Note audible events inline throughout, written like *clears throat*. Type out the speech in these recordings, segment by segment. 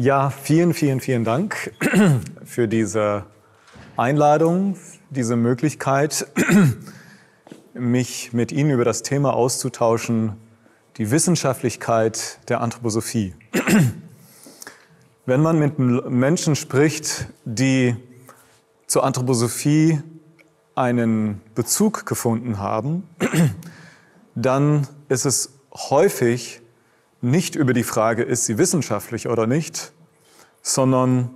Ja, vielen, vielen, vielen Dank *clears throat* für diese Einladung, diese Möglichkeit, *clears throat* mich mit Ihnen über das Thema auszutauschen, die Wissenschaftlichkeit der Anthroposophie. Wenn man mit Menschen spricht, die zur Anthroposophie einen Bezug gefunden haben, *clears throat* dann ist es häufig nicht über die Frage, ist sie wissenschaftlich oder nicht, sondern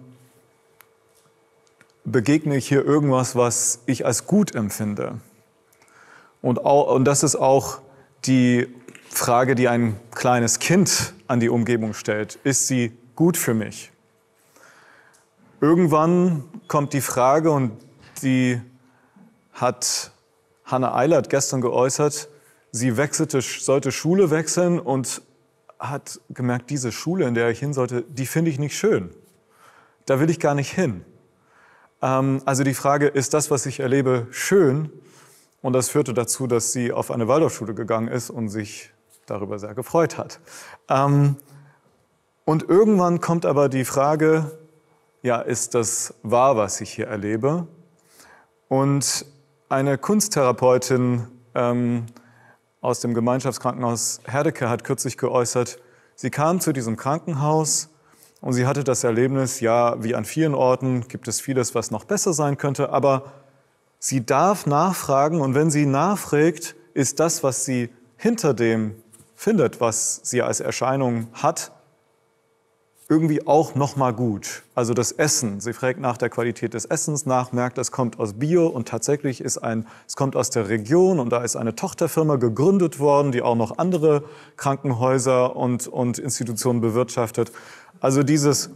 begegne ich hier irgendwas, was ich als gut empfinde. Und, auch, und das ist auch die Frage, die ein kleines Kind an die Umgebung stellt. Ist sie gut für mich? Irgendwann kommt die Frage, und die hat Hannah Eilert gestern geäußert, sie wechselte, sollte Schule wechseln und hat gemerkt, diese Schule, in der ich hin sollte, die finde ich nicht schön. Da will ich gar nicht hin. Ähm, also die Frage, ist das, was ich erlebe, schön? Und das führte dazu, dass sie auf eine Waldorfschule gegangen ist und sich darüber sehr gefreut hat. Ähm, und irgendwann kommt aber die Frage, ja, ist das wahr, was ich hier erlebe? Und eine Kunsttherapeutin ähm, aus dem Gemeinschaftskrankenhaus Herdecke hat kürzlich geäußert, sie kam zu diesem Krankenhaus und sie hatte das Erlebnis, ja, wie an vielen Orten gibt es vieles, was noch besser sein könnte, aber sie darf nachfragen und wenn sie nachfragt, ist das, was sie hinter dem findet, was sie als Erscheinung hat, irgendwie auch noch mal gut. Also das Essen, sie fragt nach der Qualität des Essens nach, merkt, es kommt aus Bio und tatsächlich ist ein, es kommt aus der Region und da ist eine Tochterfirma gegründet worden, die auch noch andere Krankenhäuser und, und Institutionen bewirtschaftet. Also dieses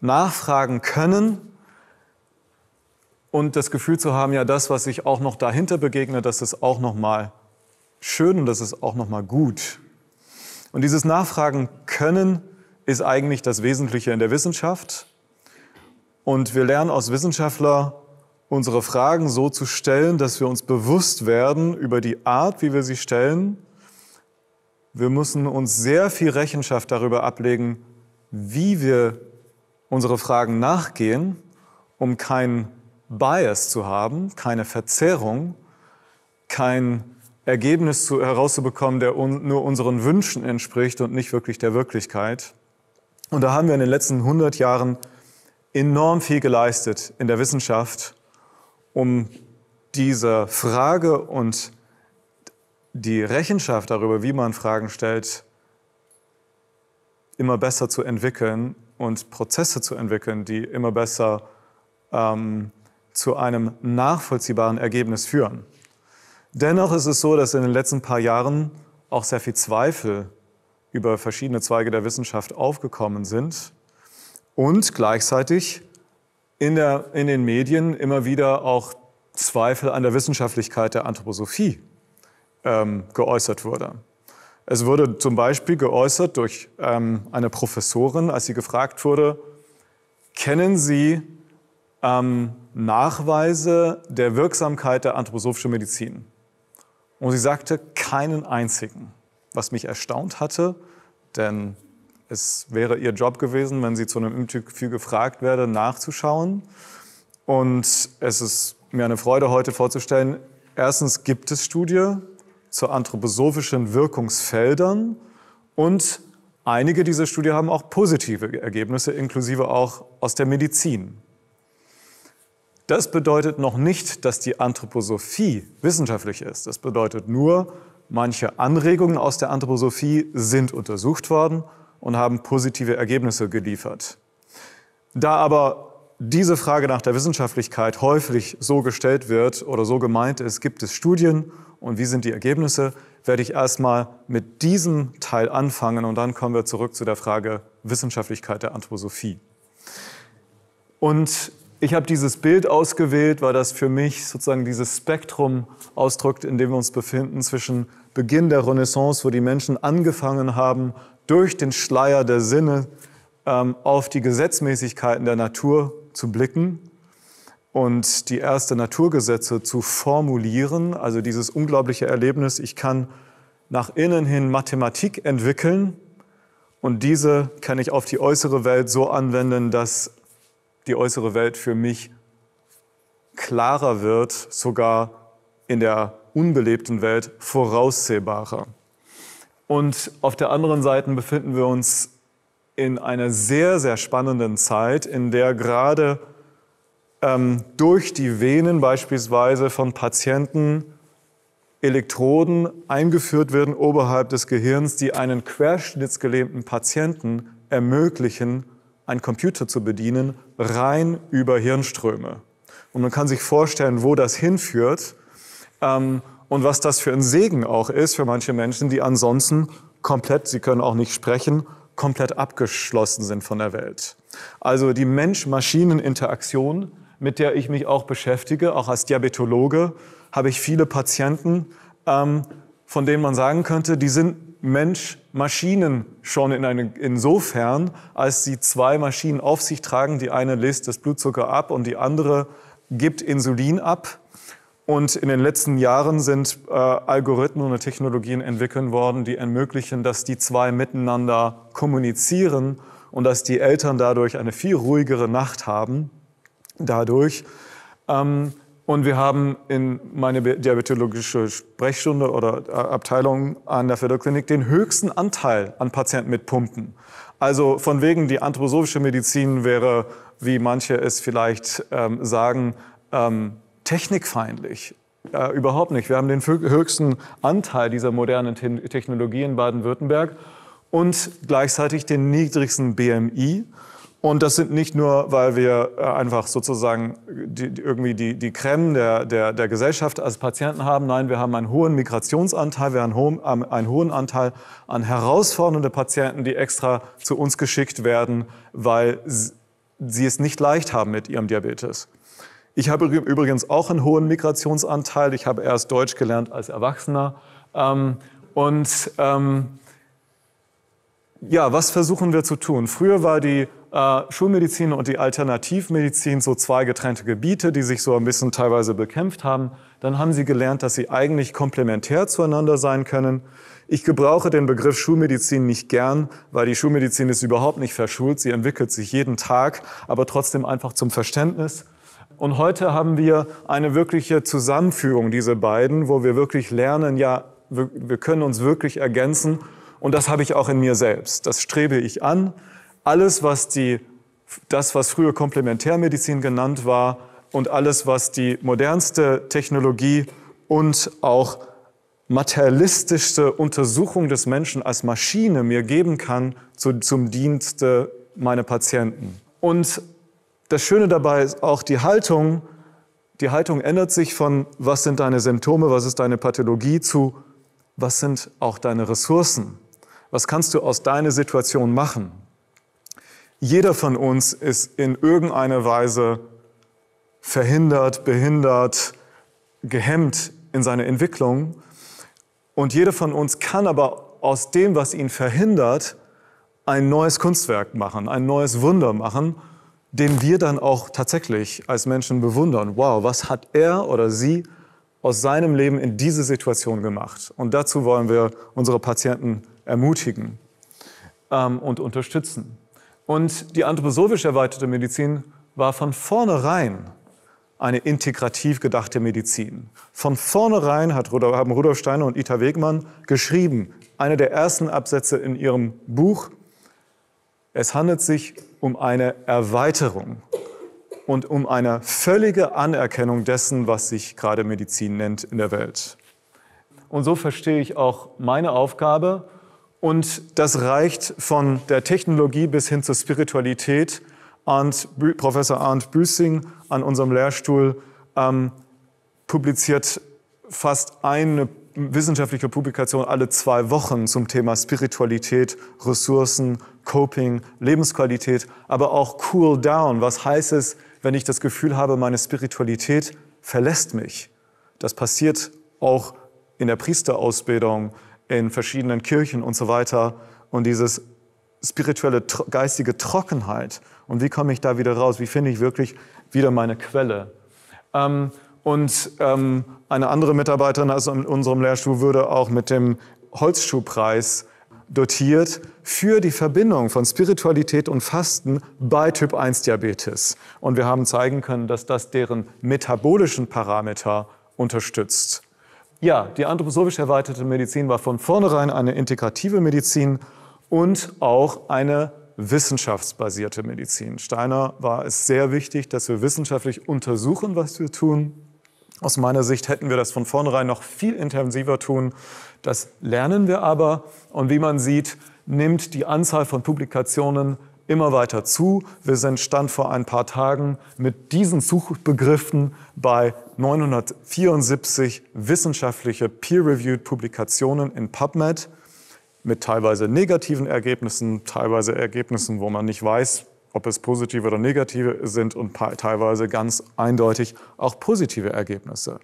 Nachfragen können und das Gefühl zu haben, ja das, was sich auch noch dahinter begegnet, das ist auch noch mal schön und das ist auch noch mal gut. Und dieses Nachfragen können ist eigentlich das Wesentliche in der Wissenschaft. Und wir lernen aus Wissenschaftler, unsere Fragen so zu stellen, dass wir uns bewusst werden über die Art, wie wir sie stellen. Wir müssen uns sehr viel Rechenschaft darüber ablegen, wie wir unsere Fragen nachgehen, um keinen Bias zu haben, keine Verzerrung, kein Ergebnis herauszubekommen, der nur unseren Wünschen entspricht und nicht wirklich der Wirklichkeit. Und da haben wir in den letzten 100 Jahren enorm viel geleistet in der Wissenschaft, um dieser Frage und die Rechenschaft darüber, wie man Fragen stellt, immer besser zu entwickeln und Prozesse zu entwickeln, die immer besser ähm, zu einem nachvollziehbaren Ergebnis führen. Dennoch ist es so, dass in den letzten paar Jahren auch sehr viel Zweifel über verschiedene Zweige der Wissenschaft aufgekommen sind und gleichzeitig in, der, in den Medien immer wieder auch Zweifel an der Wissenschaftlichkeit der Anthroposophie ähm, geäußert wurde. Es wurde zum Beispiel geäußert durch ähm, eine Professorin, als sie gefragt wurde, kennen Sie ähm, Nachweise der Wirksamkeit der anthroposophischen Medizin? Und sie sagte, keinen einzigen was mich erstaunt hatte, denn es wäre ihr Job gewesen, wenn sie zu einem Interview gefragt werde, nachzuschauen. Und es ist mir eine Freude, heute vorzustellen, erstens gibt es Studie zu anthroposophischen Wirkungsfeldern und einige dieser Studien haben auch positive Ergebnisse, inklusive auch aus der Medizin. Das bedeutet noch nicht, dass die Anthroposophie wissenschaftlich ist. Das bedeutet nur, Manche Anregungen aus der Anthroposophie sind untersucht worden und haben positive Ergebnisse geliefert. Da aber diese Frage nach der Wissenschaftlichkeit häufig so gestellt wird oder so gemeint ist, gibt es Studien und wie sind die Ergebnisse, werde ich erstmal mit diesem Teil anfangen und dann kommen wir zurück zu der Frage Wissenschaftlichkeit der Anthroposophie. Und ich habe dieses Bild ausgewählt, weil das für mich sozusagen dieses Spektrum ausdrückt, in dem wir uns befinden zwischen Beginn der Renaissance, wo die Menschen angefangen haben, durch den Schleier der Sinne ähm, auf die Gesetzmäßigkeiten der Natur zu blicken und die ersten Naturgesetze zu formulieren. Also dieses unglaubliche Erlebnis, ich kann nach innen hin Mathematik entwickeln und diese kann ich auf die äußere Welt so anwenden, dass die äußere Welt für mich klarer wird, sogar in der unbelebten Welt voraussehbarer. Und auf der anderen Seite befinden wir uns in einer sehr, sehr spannenden Zeit, in der gerade ähm, durch die Venen beispielsweise von Patienten Elektroden eingeführt werden oberhalb des Gehirns, die einen querschnittsgelähmten Patienten ermöglichen, einen Computer zu bedienen, rein über Hirnströme. Und man kann sich vorstellen, wo das hinführt. Ähm, und was das für ein Segen auch ist für manche Menschen, die ansonsten komplett, sie können auch nicht sprechen, komplett abgeschlossen sind von der Welt. Also die Mensch-Maschinen-Interaktion, mit der ich mich auch beschäftige, auch als Diabetologe, habe ich viele Patienten, ähm, von denen man sagen könnte, die sind Mensch-Maschinen schon in eine, insofern, als sie zwei Maschinen auf sich tragen. Die eine lässt das Blutzucker ab und die andere gibt Insulin ab. Und in den letzten Jahren sind äh, Algorithmen und Technologien entwickelt worden, die ermöglichen, dass die zwei miteinander kommunizieren und dass die Eltern dadurch eine viel ruhigere Nacht haben. Dadurch. Ähm, und wir haben in meine diabetologische Sprechstunde oder äh, Abteilung an der Förderklinik den höchsten Anteil an Patienten mit Pumpen. Also von wegen, die anthroposophische Medizin wäre, wie manche es vielleicht ähm, sagen, ähm, technikfeindlich. Äh, überhaupt nicht. Wir haben den höchsten Anteil dieser modernen Technologie in Baden-Württemberg und gleichzeitig den niedrigsten BMI. Und das sind nicht nur, weil wir äh, einfach sozusagen die, irgendwie die, die Creme der, der, der Gesellschaft als Patienten haben. Nein, wir haben einen hohen Migrationsanteil, wir haben einen, ähm, einen hohen Anteil an herausfordernden Patienten, die extra zu uns geschickt werden, weil sie es nicht leicht haben mit ihrem Diabetes. Ich habe übrigens auch einen hohen Migrationsanteil. Ich habe erst Deutsch gelernt als Erwachsener. Ähm, und ähm, ja, was versuchen wir zu tun? Früher war die äh, Schulmedizin und die Alternativmedizin so zwei getrennte Gebiete, die sich so ein bisschen teilweise bekämpft haben. Dann haben sie gelernt, dass sie eigentlich komplementär zueinander sein können. Ich gebrauche den Begriff Schulmedizin nicht gern, weil die Schulmedizin ist überhaupt nicht verschult. Sie entwickelt sich jeden Tag, aber trotzdem einfach zum Verständnis. Und heute haben wir eine wirkliche Zusammenführung, diese beiden, wo wir wirklich lernen, ja, wir, wir können uns wirklich ergänzen. Und das habe ich auch in mir selbst. Das strebe ich an. Alles, was die, das, was früher Komplementärmedizin genannt war und alles, was die modernste Technologie und auch materialistischste Untersuchung des Menschen als Maschine mir geben kann, zu, zum Dienste meiner Patienten. Und das Schöne dabei ist auch die Haltung. Die Haltung ändert sich von, was sind deine Symptome, was ist deine Pathologie, zu, was sind auch deine Ressourcen? Was kannst du aus deiner Situation machen? Jeder von uns ist in irgendeiner Weise verhindert, behindert, gehemmt in seiner Entwicklung. Und jeder von uns kann aber aus dem, was ihn verhindert, ein neues Kunstwerk machen, ein neues Wunder machen den wir dann auch tatsächlich als Menschen bewundern. Wow, was hat er oder sie aus seinem Leben in diese Situation gemacht? Und dazu wollen wir unsere Patienten ermutigen ähm, und unterstützen. Und die anthroposophisch erweiterte Medizin war von vornherein eine integrativ gedachte Medizin. Von vornherein hat Rudolf, haben Rudolf Steiner und Ita Wegmann geschrieben, einer der ersten Absätze in ihrem Buch, es handelt sich um eine Erweiterung und um eine völlige Anerkennung dessen, was sich gerade Medizin nennt in der Welt. Und so verstehe ich auch meine Aufgabe. Und das reicht von der Technologie bis hin zur Spiritualität. Arndt, Professor Arndt Büssing an unserem Lehrstuhl ähm, publiziert fast eine wissenschaftliche Publikation alle zwei Wochen zum Thema Spiritualität, Ressourcen, Coping, Lebensqualität, aber auch Cool Down. Was heißt es, wenn ich das Gefühl habe, meine Spiritualität verlässt mich? Das passiert auch in der Priesterausbildung, in verschiedenen Kirchen und so weiter. Und dieses spirituelle, geistige Trockenheit. Und wie komme ich da wieder raus? Wie finde ich wirklich wieder meine Quelle? Ähm, und ähm, eine andere Mitarbeiterin aus unserem Lehrstuhl würde auch mit dem Holzschuhpreis dotiert für die Verbindung von Spiritualität und Fasten bei Typ 1 Diabetes. Und wir haben zeigen können, dass das deren metabolischen Parameter unterstützt. Ja, die anthroposophisch erweiterte Medizin war von vornherein eine integrative Medizin und auch eine wissenschaftsbasierte Medizin. Steiner war es sehr wichtig, dass wir wissenschaftlich untersuchen, was wir tun aus meiner Sicht hätten wir das von vornherein noch viel intensiver tun. Das lernen wir aber. Und wie man sieht, nimmt die Anzahl von Publikationen immer weiter zu. Wir sind Stand vor ein paar Tagen mit diesen Suchbegriffen bei 974 wissenschaftliche peer-reviewed Publikationen in PubMed mit teilweise negativen Ergebnissen, teilweise Ergebnissen, wo man nicht weiß, ob es positive oder negative sind und teilweise ganz eindeutig auch positive Ergebnisse.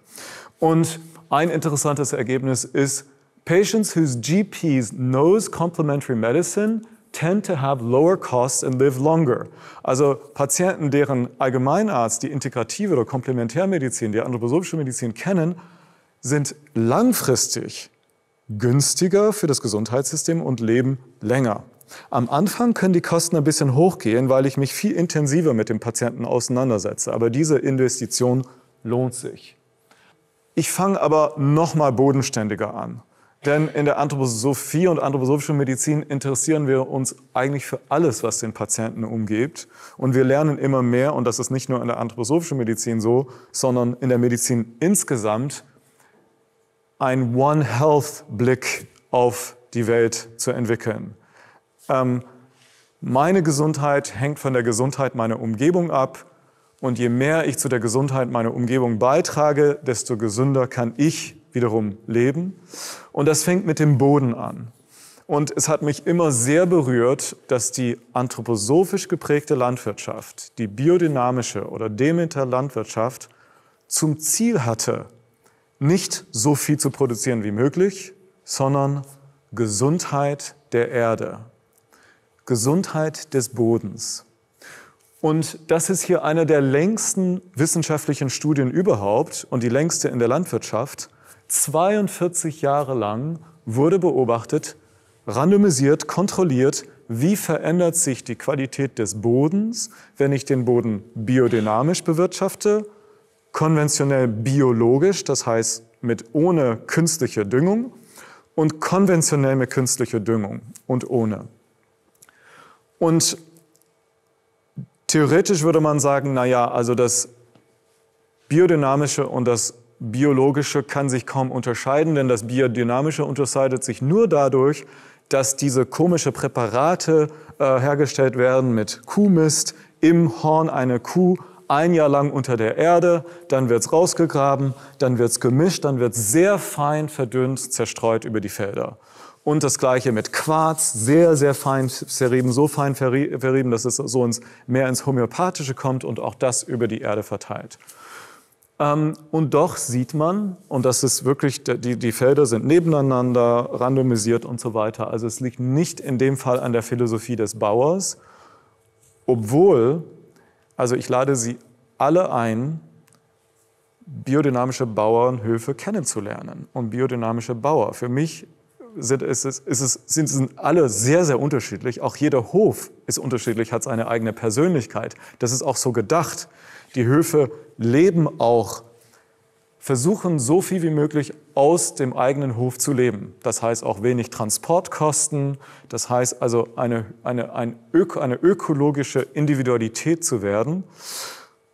Und ein interessantes Ergebnis ist, patients whose GPs knows complementary medicine tend to have lower costs and live longer. Also Patienten, deren Allgemeinarzt die integrative oder Komplementärmedizin, die anthroposophische Medizin kennen, sind langfristig günstiger für das Gesundheitssystem und leben länger. Am Anfang können die Kosten ein bisschen hochgehen, weil ich mich viel intensiver mit dem Patienten auseinandersetze. Aber diese Investition lohnt sich. Ich fange aber noch mal bodenständiger an. Denn in der Anthroposophie und anthroposophischen Medizin interessieren wir uns eigentlich für alles, was den Patienten umgibt. Und wir lernen immer mehr, und das ist nicht nur in der anthroposophischen Medizin so, sondern in der Medizin insgesamt, einen One Health Blick auf die Welt zu entwickeln ähm, meine Gesundheit hängt von der Gesundheit meiner Umgebung ab. Und je mehr ich zu der Gesundheit meiner Umgebung beitrage, desto gesünder kann ich wiederum leben. Und das fängt mit dem Boden an. Und es hat mich immer sehr berührt, dass die anthroposophisch geprägte Landwirtschaft, die biodynamische oder Demeter Landwirtschaft, zum Ziel hatte, nicht so viel zu produzieren wie möglich, sondern Gesundheit der Erde. Gesundheit des Bodens. Und das ist hier eine der längsten wissenschaftlichen Studien überhaupt und die längste in der Landwirtschaft. 42 Jahre lang wurde beobachtet, randomisiert, kontrolliert, wie verändert sich die Qualität des Bodens, wenn ich den Boden biodynamisch bewirtschafte, konventionell biologisch, das heißt mit ohne künstliche Düngung und konventionell mit künstlicher Düngung und ohne. Und theoretisch würde man sagen, na ja, also das Biodynamische und das Biologische kann sich kaum unterscheiden, denn das Biodynamische unterscheidet sich nur dadurch, dass diese komischen Präparate äh, hergestellt werden mit Kuhmist, im Horn einer Kuh, ein Jahr lang unter der Erde, dann wird es rausgegraben, dann wird es gemischt, dann wird es sehr fein verdünnt, zerstreut über die Felder. Und das gleiche mit Quarz, sehr, sehr fein zerrieben, so fein verrieben, dass es so ins, mehr ins Homöopathische kommt und auch das über die Erde verteilt. Ähm, und doch sieht man, und das ist wirklich, die, die Felder sind nebeneinander, randomisiert und so weiter. Also es liegt nicht in dem Fall an der Philosophie des Bauers, obwohl, also ich lade Sie alle ein, biodynamische Bauernhöfe kennenzulernen und biodynamische Bauer. Für mich sind, ist es, ist es, sind, sind alle sehr, sehr unterschiedlich. Auch jeder Hof ist unterschiedlich, hat seine eigene Persönlichkeit. Das ist auch so gedacht. Die Höfe leben auch, versuchen so viel wie möglich aus dem eigenen Hof zu leben. Das heißt auch wenig Transportkosten. Das heißt also eine, eine, ein Öko, eine ökologische Individualität zu werden.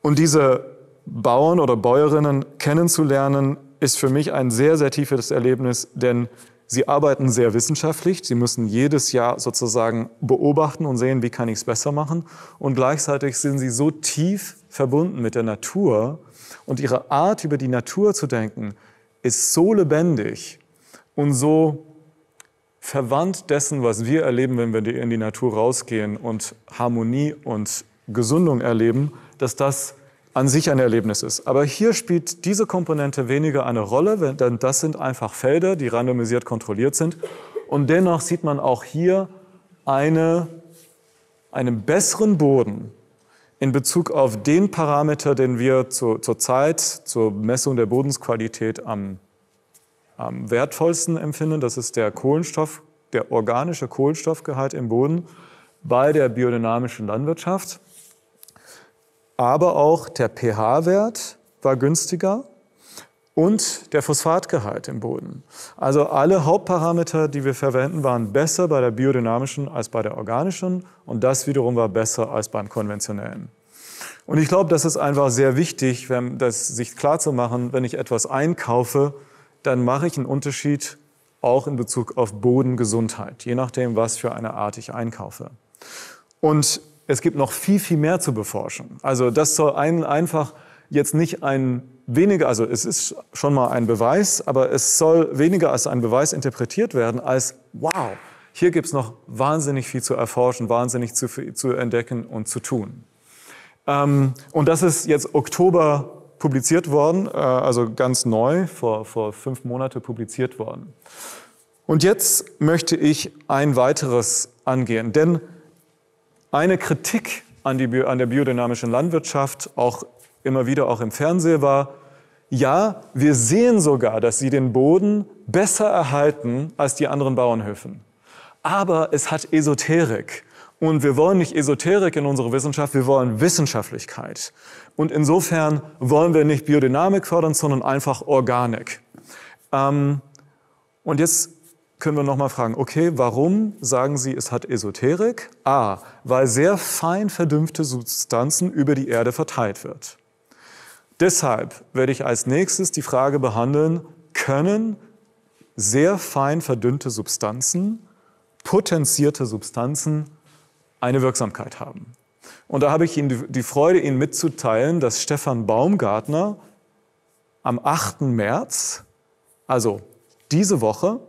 Und diese Bauern oder Bäuerinnen kennenzulernen, ist für mich ein sehr, sehr tiefes Erlebnis, denn Sie arbeiten sehr wissenschaftlich. Sie müssen jedes Jahr sozusagen beobachten und sehen, wie kann ich es besser machen. Und gleichzeitig sind sie so tief verbunden mit der Natur. Und ihre Art, über die Natur zu denken, ist so lebendig und so verwandt dessen, was wir erleben, wenn wir in die Natur rausgehen und Harmonie und Gesundung erleben, dass das an sich ein Erlebnis ist. Aber hier spielt diese Komponente weniger eine Rolle, denn das sind einfach Felder, die randomisiert kontrolliert sind. Und dennoch sieht man auch hier eine, einen besseren Boden in Bezug auf den Parameter, den wir zu, zur Zeit, zur Messung der Bodensqualität am, am wertvollsten empfinden. Das ist der Kohlenstoff, der organische Kohlenstoffgehalt im Boden bei der biodynamischen Landwirtschaft aber auch der pH-Wert war günstiger und der Phosphatgehalt im Boden. Also alle Hauptparameter, die wir verwenden, waren besser bei der biodynamischen als bei der organischen und das wiederum war besser als beim konventionellen. Und ich glaube, das ist einfach sehr wichtig, wenn, das sich klar zu machen, wenn ich etwas einkaufe, dann mache ich einen Unterschied auch in Bezug auf Bodengesundheit, je nachdem, was für eine Art ich einkaufe. Und es gibt noch viel, viel mehr zu beforschen. Also das soll einen einfach jetzt nicht ein weniger, also es ist schon mal ein Beweis, aber es soll weniger als ein Beweis interpretiert werden als, wow, hier gibt es noch wahnsinnig viel zu erforschen, wahnsinnig zu, zu entdecken und zu tun. Ähm, und das ist jetzt Oktober publiziert worden, äh, also ganz neu, vor, vor fünf Monate publiziert worden. Und jetzt möchte ich ein weiteres angehen, denn eine Kritik an, die, an der biodynamischen Landwirtschaft auch immer wieder auch im Fernsehen war, ja, wir sehen sogar, dass sie den Boden besser erhalten als die anderen Bauernhöfen. Aber es hat Esoterik. Und wir wollen nicht Esoterik in unsere Wissenschaft, wir wollen Wissenschaftlichkeit. Und insofern wollen wir nicht Biodynamik fördern, sondern einfach Organik. Ähm, und jetzt können wir nochmal fragen, okay, warum sagen Sie, es hat Esoterik? A, weil sehr fein verdümpfte Substanzen über die Erde verteilt wird. Deshalb werde ich als nächstes die Frage behandeln, können sehr fein verdünnte Substanzen, potenzierte Substanzen eine Wirksamkeit haben? Und da habe ich Ihnen die Freude, Ihnen mitzuteilen, dass Stefan Baumgartner am 8. März, also diese Woche,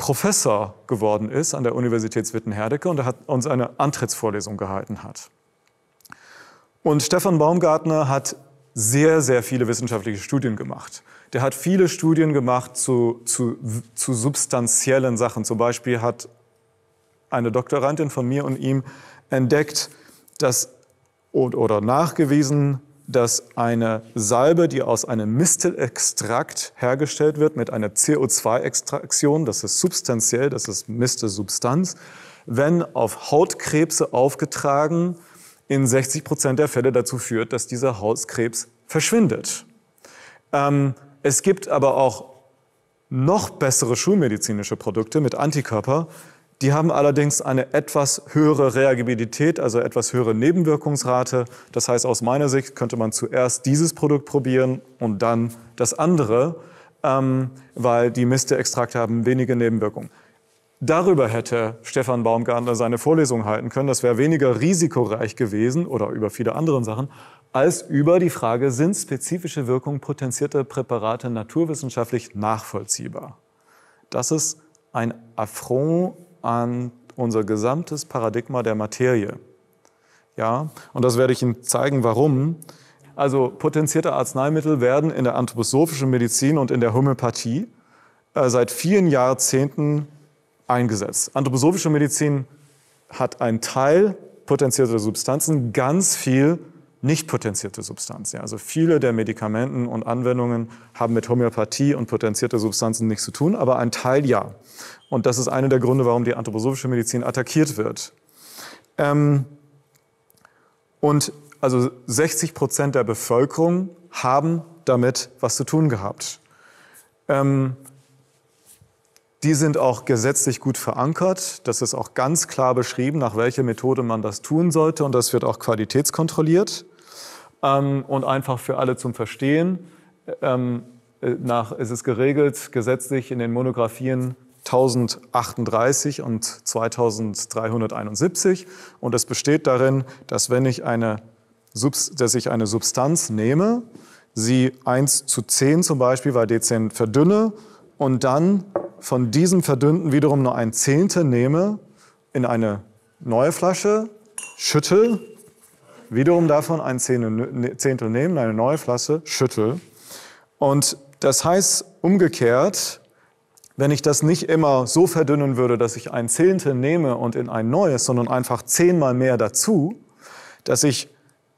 Professor geworden ist an der Universität Witten-Herdecke und er hat uns eine Antrittsvorlesung gehalten hat. Und Stefan Baumgartner hat sehr, sehr viele wissenschaftliche Studien gemacht. Der hat viele Studien gemacht zu, zu, zu substanziellen Sachen. Zum Beispiel hat eine Doktorandin von mir und ihm entdeckt, dass oder nachgewiesen, dass eine Salbe, die aus einem Mistelextrakt hergestellt wird, mit einer CO2-Extraktion, das ist substanziell, das ist Mistelsubstanz, wenn auf Hautkrebse aufgetragen, in 60 Prozent der Fälle dazu führt, dass dieser Hautkrebs verschwindet. Ähm, es gibt aber auch noch bessere schulmedizinische Produkte mit Antikörper, die haben allerdings eine etwas höhere Reagibilität, also etwas höhere Nebenwirkungsrate. Das heißt, aus meiner Sicht könnte man zuerst dieses Produkt probieren und dann das andere, ähm, weil die Miste-Extrakte haben wenige Nebenwirkungen. Darüber hätte Stefan Baumgartner seine Vorlesung halten können. Das wäre weniger risikoreich gewesen oder über viele andere Sachen, als über die Frage, sind spezifische Wirkungen potenzierter Präparate naturwissenschaftlich nachvollziehbar? Das ist ein Affront an unser gesamtes Paradigma der Materie. Ja, und das werde ich Ihnen zeigen, warum. Also potenzierte Arzneimittel werden in der anthroposophischen Medizin und in der Homöopathie äh, seit vielen Jahrzehnten eingesetzt. Anthroposophische Medizin hat einen Teil potenzierter Substanzen, ganz viel nicht potenzierte Substanz. Ja, also viele der Medikamenten und Anwendungen haben mit Homöopathie und potenzierte Substanzen nichts zu tun, aber ein Teil ja. Und das ist einer der Gründe, warum die anthroposophische Medizin attackiert wird. Ähm, und also 60 Prozent der Bevölkerung haben damit was zu tun gehabt. Ähm, die sind auch gesetzlich gut verankert. Das ist auch ganz klar beschrieben, nach welcher Methode man das tun sollte. Und das wird auch qualitätskontrolliert ähm, und einfach für alle zum Verstehen. Ähm, äh, nach, es ist geregelt gesetzlich in den Monographien 1038 und 2371 und es besteht darin, dass wenn ich eine, dass ich eine Substanz nehme, sie 1 zu 10 zum Beispiel weil D10 verdünne und dann von diesem Verdünnten wiederum nur ein Zehntel nehme, in eine neue Flasche, schüttel wiederum davon ein ne, Zehntel nehmen, eine neue Flasche, schütteln. Und das heißt umgekehrt, wenn ich das nicht immer so verdünnen würde, dass ich ein Zehntel nehme und in ein neues, sondern einfach zehnmal mehr dazu, dass ich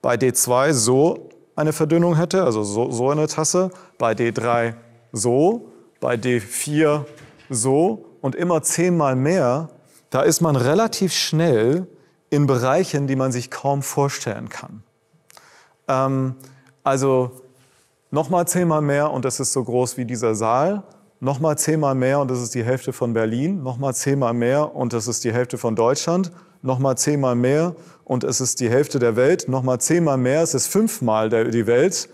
bei D2 so eine Verdünnung hätte, also so, so eine Tasse, bei D3 so, bei D4 so und immer zehnmal mehr, da ist man relativ schnell in Bereichen, die man sich kaum vorstellen kann. Ähm, also nochmal zehnmal mehr und das ist so groß wie dieser Saal, nochmal zehnmal mehr und das ist die Hälfte von Berlin, nochmal zehnmal mehr und das ist die Hälfte von Deutschland, nochmal zehnmal mehr und es ist die Hälfte der Welt, nochmal zehnmal mehr, es ist fünfmal der, die Welt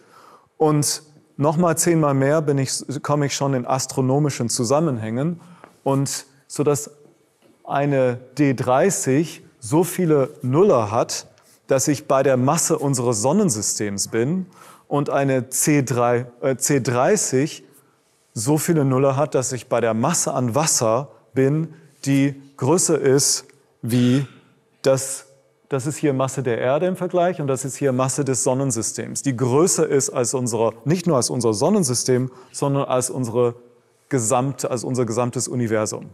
und nochmal zehnmal mehr bin ich, komme ich schon in astronomischen Zusammenhängen und so dass eine D30 so viele Nuller hat, dass ich bei der Masse unseres Sonnensystems bin und eine C3, äh, C30 so viele Nuller hat, dass ich bei der Masse an Wasser bin, die größer ist wie das, das ist hier Masse der Erde im Vergleich und das ist hier Masse des Sonnensystems, die größer ist als unsere, nicht nur als unser Sonnensystem, sondern als unsere gesamte, als unser gesamtes Universum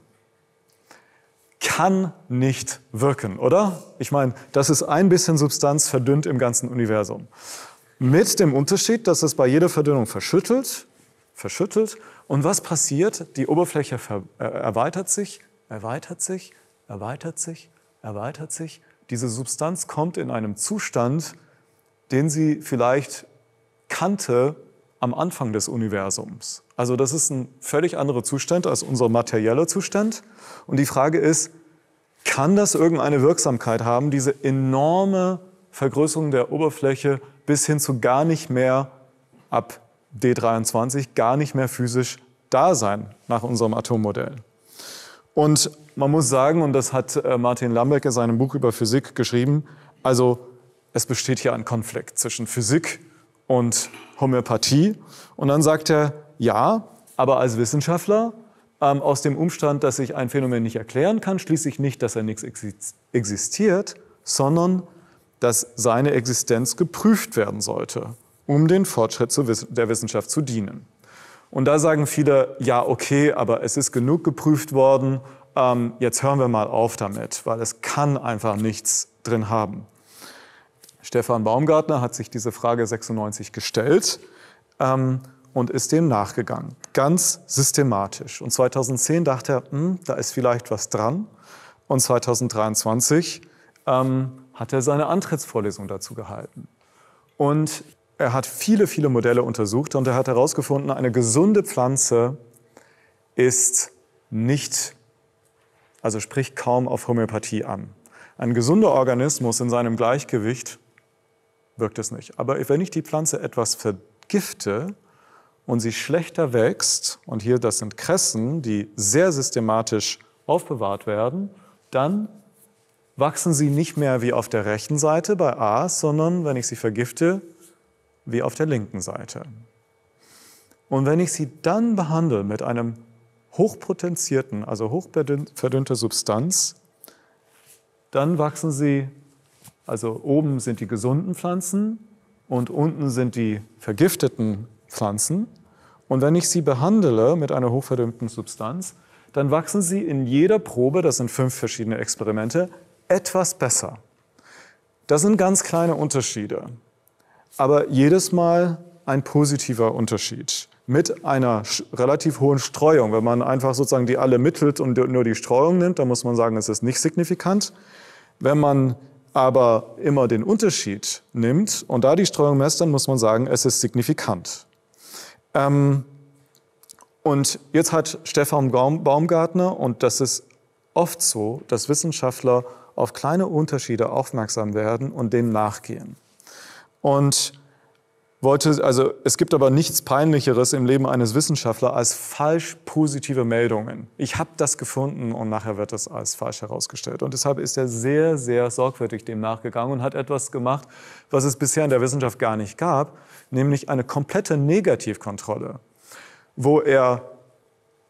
kann nicht wirken, oder? Ich meine, das ist ein bisschen Substanz verdünnt im ganzen Universum. Mit dem Unterschied, dass es bei jeder Verdünnung verschüttelt, verschüttelt. Und was passiert? Die Oberfläche äh, erweitert sich, erweitert sich, erweitert sich, erweitert sich. Diese Substanz kommt in einem Zustand, den sie vielleicht kannte, am Anfang des Universums. Also das ist ein völlig anderer Zustand als unser materieller Zustand. Und die Frage ist, kann das irgendeine Wirksamkeit haben, diese enorme Vergrößerung der Oberfläche bis hin zu gar nicht mehr ab D23, gar nicht mehr physisch da sein nach unserem Atommodell. Und man muss sagen, und das hat äh, Martin Lambeck in seinem Buch über Physik geschrieben, also es besteht hier ein Konflikt zwischen Physik und Homöopathie. Und dann sagt er, ja, aber als Wissenschaftler, ähm, aus dem Umstand, dass ich ein Phänomen nicht erklären kann, schließe ich nicht, dass er nichts existiert, sondern dass seine Existenz geprüft werden sollte, um den Fortschritt der Wissenschaft zu dienen. Und da sagen viele, ja, okay, aber es ist genug geprüft worden, ähm, jetzt hören wir mal auf damit, weil es kann einfach nichts drin haben. Stefan Baumgartner hat sich diese Frage 96 gestellt ähm, und ist dem nachgegangen, ganz systematisch. Und 2010 dachte er, hm, da ist vielleicht was dran. Und 2023 ähm, hat er seine Antrittsvorlesung dazu gehalten. Und er hat viele, viele Modelle untersucht und er hat herausgefunden, eine gesunde Pflanze ist nicht, also spricht kaum auf Homöopathie an. Ein gesunder Organismus in seinem Gleichgewicht wirkt es nicht. Aber wenn ich die Pflanze etwas vergifte und sie schlechter wächst, und hier das sind Kressen, die sehr systematisch aufbewahrt werden, dann wachsen sie nicht mehr wie auf der rechten Seite bei A, sondern wenn ich sie vergifte, wie auf der linken Seite. Und wenn ich sie dann behandle mit einem hochpotenzierten, also hochverdünnte Substanz, dann wachsen sie also oben sind die gesunden Pflanzen und unten sind die vergifteten Pflanzen. Und wenn ich sie behandle mit einer hochverdünnten Substanz, dann wachsen sie in jeder Probe, das sind fünf verschiedene Experimente, etwas besser. Das sind ganz kleine Unterschiede, aber jedes Mal ein positiver Unterschied mit einer relativ hohen Streuung. Wenn man einfach sozusagen die alle mittelt und nur die Streuung nimmt, dann muss man sagen, es ist nicht signifikant. Wenn man aber immer den Unterschied nimmt und da die Streuung messt, dann muss man sagen, es ist signifikant. Ähm, und jetzt hat Stefan Baumgartner, und das ist oft so, dass Wissenschaftler auf kleine Unterschiede aufmerksam werden und dem nachgehen. Und wollte, also es gibt aber nichts Peinlicheres im Leben eines Wissenschaftlers als falsch positive Meldungen. Ich habe das gefunden und nachher wird das als falsch herausgestellt. Und deshalb ist er sehr, sehr sorgfältig dem nachgegangen und hat etwas gemacht, was es bisher in der Wissenschaft gar nicht gab, nämlich eine komplette Negativkontrolle, wo er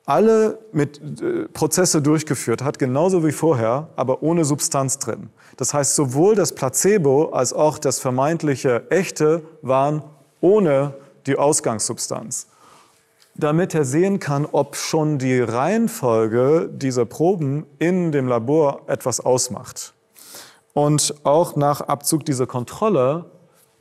alle mit, äh, Prozesse durchgeführt hat, genauso wie vorher, aber ohne Substanz drin. Das heißt, sowohl das Placebo als auch das vermeintliche Echte waren ohne die Ausgangssubstanz, damit er sehen kann, ob schon die Reihenfolge dieser Proben in dem Labor etwas ausmacht. Und auch nach Abzug dieser Kontrolle,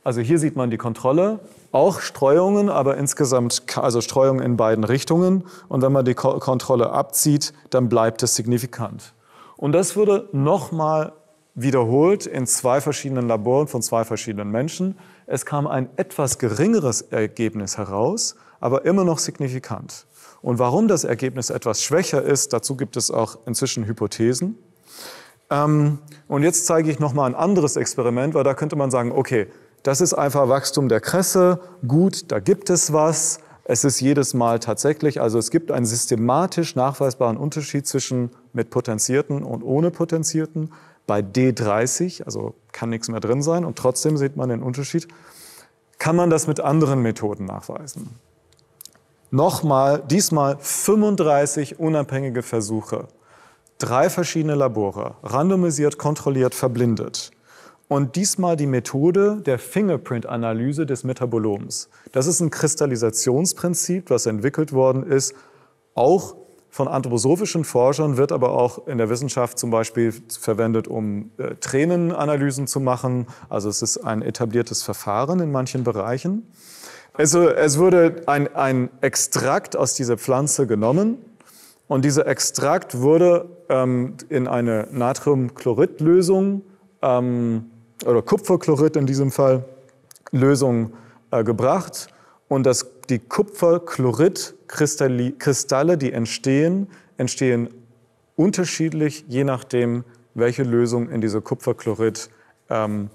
also hier sieht man die Kontrolle, auch Streuungen, aber insgesamt also Streuungen in beiden Richtungen. Und wenn man die Ko Kontrolle abzieht, dann bleibt es signifikant. Und das wurde nochmal wiederholt in zwei verschiedenen Laboren von zwei verschiedenen Menschen. Es kam ein etwas geringeres Ergebnis heraus, aber immer noch signifikant. Und warum das Ergebnis etwas schwächer ist, dazu gibt es auch inzwischen Hypothesen. Ähm, und jetzt zeige ich nochmal ein anderes Experiment, weil da könnte man sagen, okay, das ist einfach Wachstum der Kresse, gut, da gibt es was, es ist jedes Mal tatsächlich, also es gibt einen systematisch nachweisbaren Unterschied zwischen mit potenzierten und ohne potenzierten. Bei D30, also kann nichts mehr drin sein und trotzdem sieht man den Unterschied, kann man das mit anderen Methoden nachweisen. Nochmal, diesmal 35 unabhängige Versuche, drei verschiedene Labore, randomisiert, kontrolliert, verblindet. Und diesmal die Methode der Fingerprint-Analyse des Metaboloms. Das ist ein Kristallisationsprinzip, was entwickelt worden ist, auch von anthroposophischen Forschern wird aber auch in der Wissenschaft zum Beispiel verwendet, um äh, Tränenanalysen zu machen. Also es ist ein etabliertes Verfahren in manchen Bereichen. Also es wurde ein, ein Extrakt aus dieser Pflanze genommen und dieser Extrakt wurde ähm, in eine Natriumchloridlösung ähm, oder Kupferchlorid in diesem Fall Lösung äh, gebracht und das die Kupferchloridkristalle, die entstehen, entstehen unterschiedlich, je nachdem, welche Lösung in diese Kupferchlorid ähm,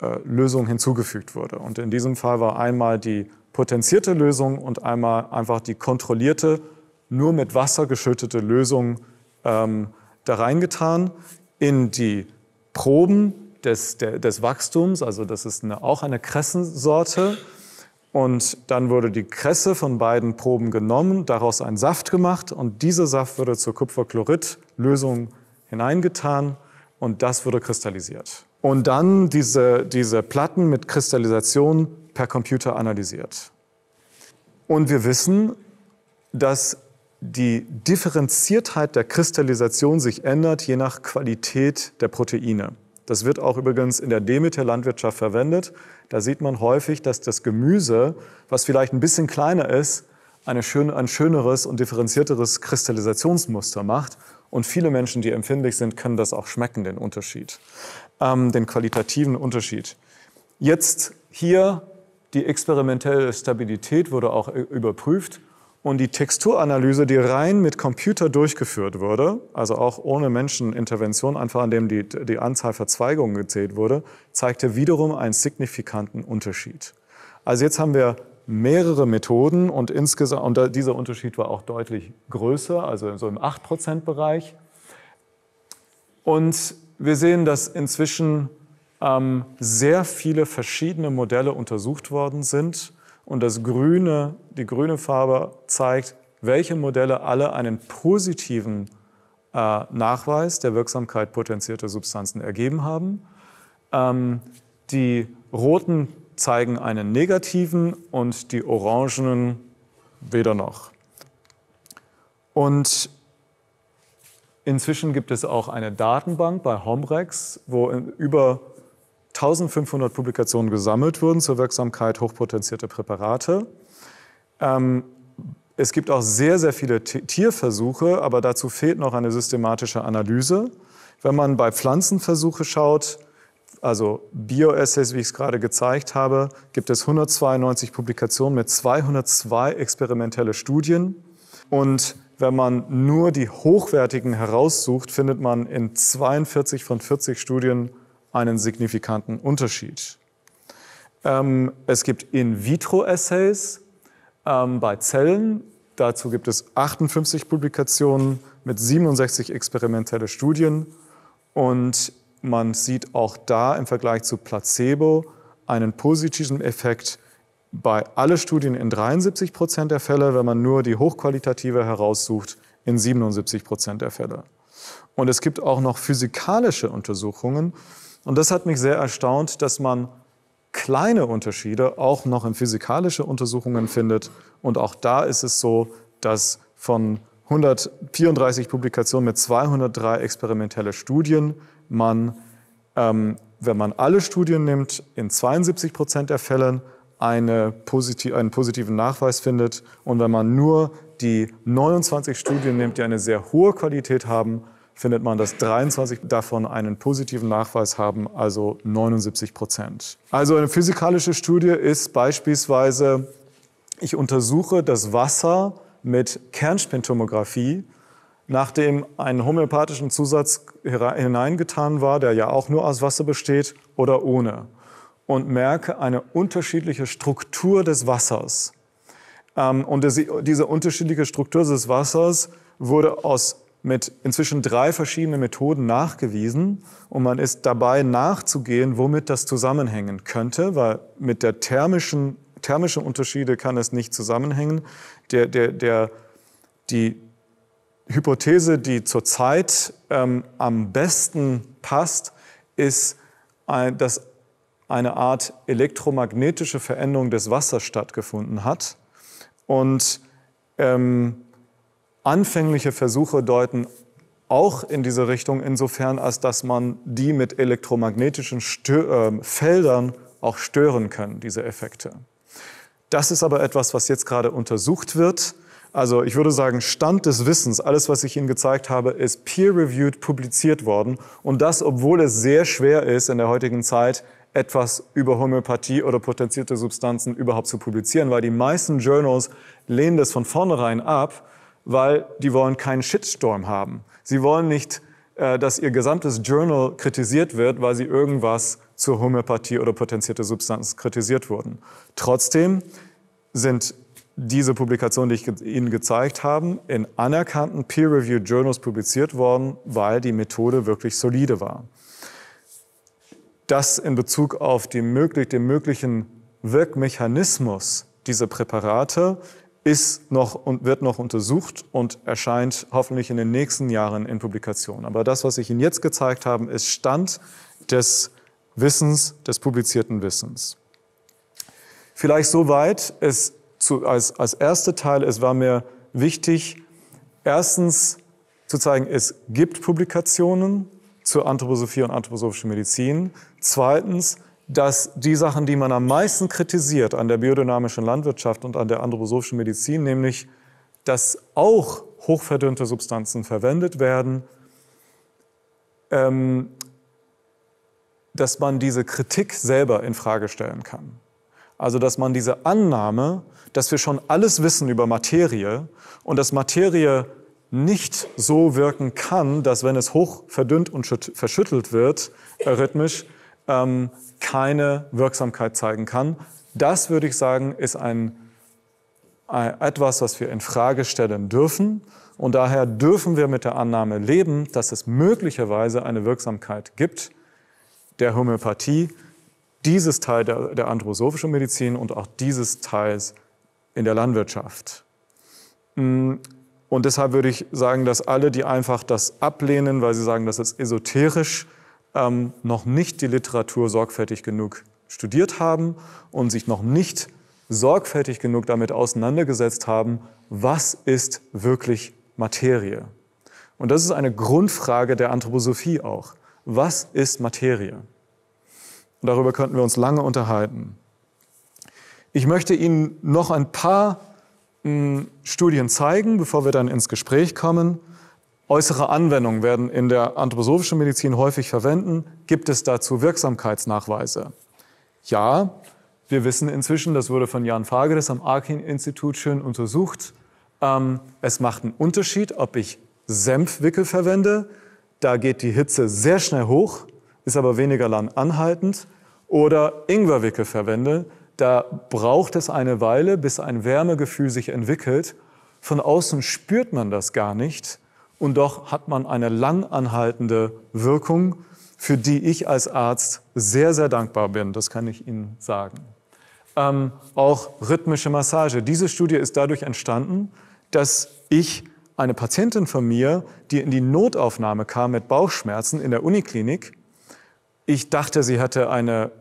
äh, Lösung hinzugefügt wurde. Und in diesem Fall war einmal die potenzierte Lösung und einmal einfach die kontrollierte, nur mit Wasser geschüttete Lösung ähm, da reingetan in die Proben des, der, des Wachstums. Also das ist eine, auch eine Kressensorte. Und dann wurde die Kresse von beiden Proben genommen, daraus ein Saft gemacht und dieser Saft wurde zur Kupferchloridlösung hineingetan und das wurde kristallisiert. Und dann diese, diese Platten mit Kristallisation per Computer analysiert. Und wir wissen, dass die Differenziertheit der Kristallisation sich ändert je nach Qualität der Proteine. Das wird auch übrigens in der Demeter-Landwirtschaft verwendet. Da sieht man häufig, dass das Gemüse, was vielleicht ein bisschen kleiner ist, schön, ein schöneres und differenzierteres Kristallisationsmuster macht. Und viele Menschen, die empfindlich sind, können das auch schmecken, den Unterschied, ähm, den qualitativen Unterschied. Jetzt hier die experimentelle Stabilität wurde auch überprüft. Und die Texturanalyse, die rein mit Computer durchgeführt wurde, also auch ohne Menschenintervention, einfach an dem die, die Anzahl Verzweigungen gezählt wurde, zeigte wiederum einen signifikanten Unterschied. Also jetzt haben wir mehrere Methoden und insgesamt, und dieser Unterschied war auch deutlich größer, also so im 8%-Bereich. Und wir sehen, dass inzwischen ähm, sehr viele verschiedene Modelle untersucht worden sind und das grüne, die grüne Farbe zeigt, welche Modelle alle einen positiven äh, Nachweis der Wirksamkeit potenzierter Substanzen ergeben haben. Ähm, die roten zeigen einen negativen und die orangenen weder noch. Und inzwischen gibt es auch eine Datenbank bei Homrex, wo über 1500 Publikationen gesammelt wurden zur Wirksamkeit hochpotenzierter Präparate. Ähm, es gibt auch sehr, sehr viele T Tierversuche, aber dazu fehlt noch eine systematische Analyse. Wenn man bei Pflanzenversuche schaut, also Bioassays, wie ich es gerade gezeigt habe, gibt es 192 Publikationen mit 202 experimentellen Studien. Und wenn man nur die hochwertigen heraussucht, findet man in 42 von 40 Studien einen signifikanten Unterschied. Ähm, es gibt In-vitro-Assays ähm, bei Zellen. Dazu gibt es 58 Publikationen mit 67 experimentellen Studien. Und man sieht auch da im Vergleich zu Placebo einen positiven Effekt bei allen Studien in 73 Prozent der Fälle, wenn man nur die hochqualitative heraussucht, in 77 Prozent der Fälle. Und es gibt auch noch physikalische Untersuchungen, und das hat mich sehr erstaunt, dass man kleine Unterschiede auch noch in physikalische Untersuchungen findet. Und auch da ist es so, dass von 134 Publikationen mit 203 experimentellen Studien man, ähm, wenn man alle Studien nimmt, in 72 Prozent der Fällen eine posit einen positiven Nachweis findet. Und wenn man nur die 29 Studien nimmt, die eine sehr hohe Qualität haben, findet man, dass 23 davon einen positiven Nachweis haben, also 79 Prozent. Also eine physikalische Studie ist beispielsweise, ich untersuche das Wasser mit Kernspintomographie, nachdem ein homöopathischen Zusatz hineingetan war, der ja auch nur aus Wasser besteht, oder ohne. Und merke eine unterschiedliche Struktur des Wassers. Ähm, und diese unterschiedliche Struktur des Wassers wurde aus mit inzwischen drei verschiedenen Methoden nachgewiesen und man ist dabei nachzugehen, womit das zusammenhängen könnte, weil mit der thermischen thermischen Unterschiede kann es nicht zusammenhängen. Der, der, der, die Hypothese, die zurzeit ähm, am besten passt, ist, ein, dass eine Art elektromagnetische Veränderung des Wassers stattgefunden hat und ähm, Anfängliche Versuche deuten auch in diese Richtung, insofern als dass man die mit elektromagnetischen Stö äh, Feldern auch stören kann, diese Effekte. Das ist aber etwas, was jetzt gerade untersucht wird. Also ich würde sagen, Stand des Wissens, alles, was ich Ihnen gezeigt habe, ist peer-reviewed publiziert worden. Und das, obwohl es sehr schwer ist, in der heutigen Zeit etwas über Homöopathie oder potenzierte Substanzen überhaupt zu publizieren, weil die meisten Journals lehnen das von vornherein ab weil die wollen keinen Shitstorm haben. Sie wollen nicht, äh, dass ihr gesamtes Journal kritisiert wird, weil sie irgendwas zur Homöopathie oder potenzierte Substanz kritisiert wurden. Trotzdem sind diese Publikationen, die ich Ihnen gezeigt habe, in anerkannten Peer-Reviewed Journals publiziert worden, weil die Methode wirklich solide war. Das in Bezug auf den möglichen Wirkmechanismus dieser Präparate ist noch und wird noch untersucht und erscheint hoffentlich in den nächsten Jahren in Publikationen. Aber das, was ich Ihnen jetzt gezeigt habe, ist Stand des Wissens, des publizierten Wissens. Vielleicht soweit es zu, als, als erster Teil, es war mir wichtig, erstens zu zeigen, es gibt Publikationen zur Anthroposophie und anthroposophische Medizin. Zweitens, dass die Sachen, die man am meisten kritisiert an der biodynamischen Landwirtschaft und an der anthroposophischen Medizin, nämlich, dass auch hochverdünnte Substanzen verwendet werden, ähm, dass man diese Kritik selber in Frage stellen kann. Also dass man diese Annahme, dass wir schon alles wissen über Materie und dass Materie nicht so wirken kann, dass wenn es hoch verdünnt und verschüttelt wird, äh, rhythmisch, ähm, keine Wirksamkeit zeigen kann. Das würde ich sagen, ist ein, ein, etwas, was wir in Frage stellen dürfen. Und daher dürfen wir mit der Annahme leben, dass es möglicherweise eine Wirksamkeit gibt der Homöopathie, dieses Teil der, der anthroposophischen Medizin und auch dieses Teils in der Landwirtschaft. Und deshalb würde ich sagen, dass alle, die einfach das ablehnen, weil sie sagen, das ist esoterisch, ähm, noch nicht die Literatur sorgfältig genug studiert haben und sich noch nicht sorgfältig genug damit auseinandergesetzt haben, was ist wirklich Materie? Und das ist eine Grundfrage der Anthroposophie auch. Was ist Materie? Und darüber könnten wir uns lange unterhalten. Ich möchte Ihnen noch ein paar hm, Studien zeigen, bevor wir dann ins Gespräch kommen äußere Anwendungen werden in der anthroposophischen Medizin häufig verwenden. Gibt es dazu Wirksamkeitsnachweise? Ja, wir wissen inzwischen, das wurde von Jan Fageres am Arkin-Institut schön untersucht. Ähm, es macht einen Unterschied, ob ich Senfwickel verwende. Da geht die Hitze sehr schnell hoch, ist aber weniger lang anhaltend. Oder Ingwerwickel verwende. Da braucht es eine Weile, bis ein Wärmegefühl sich entwickelt. Von außen spürt man das gar nicht und doch hat man eine langanhaltende Wirkung, für die ich als Arzt sehr, sehr dankbar bin. Das kann ich Ihnen sagen. Ähm, auch rhythmische Massage. Diese Studie ist dadurch entstanden, dass ich eine Patientin von mir, die in die Notaufnahme kam mit Bauchschmerzen in der Uniklinik, ich dachte, sie hatte eine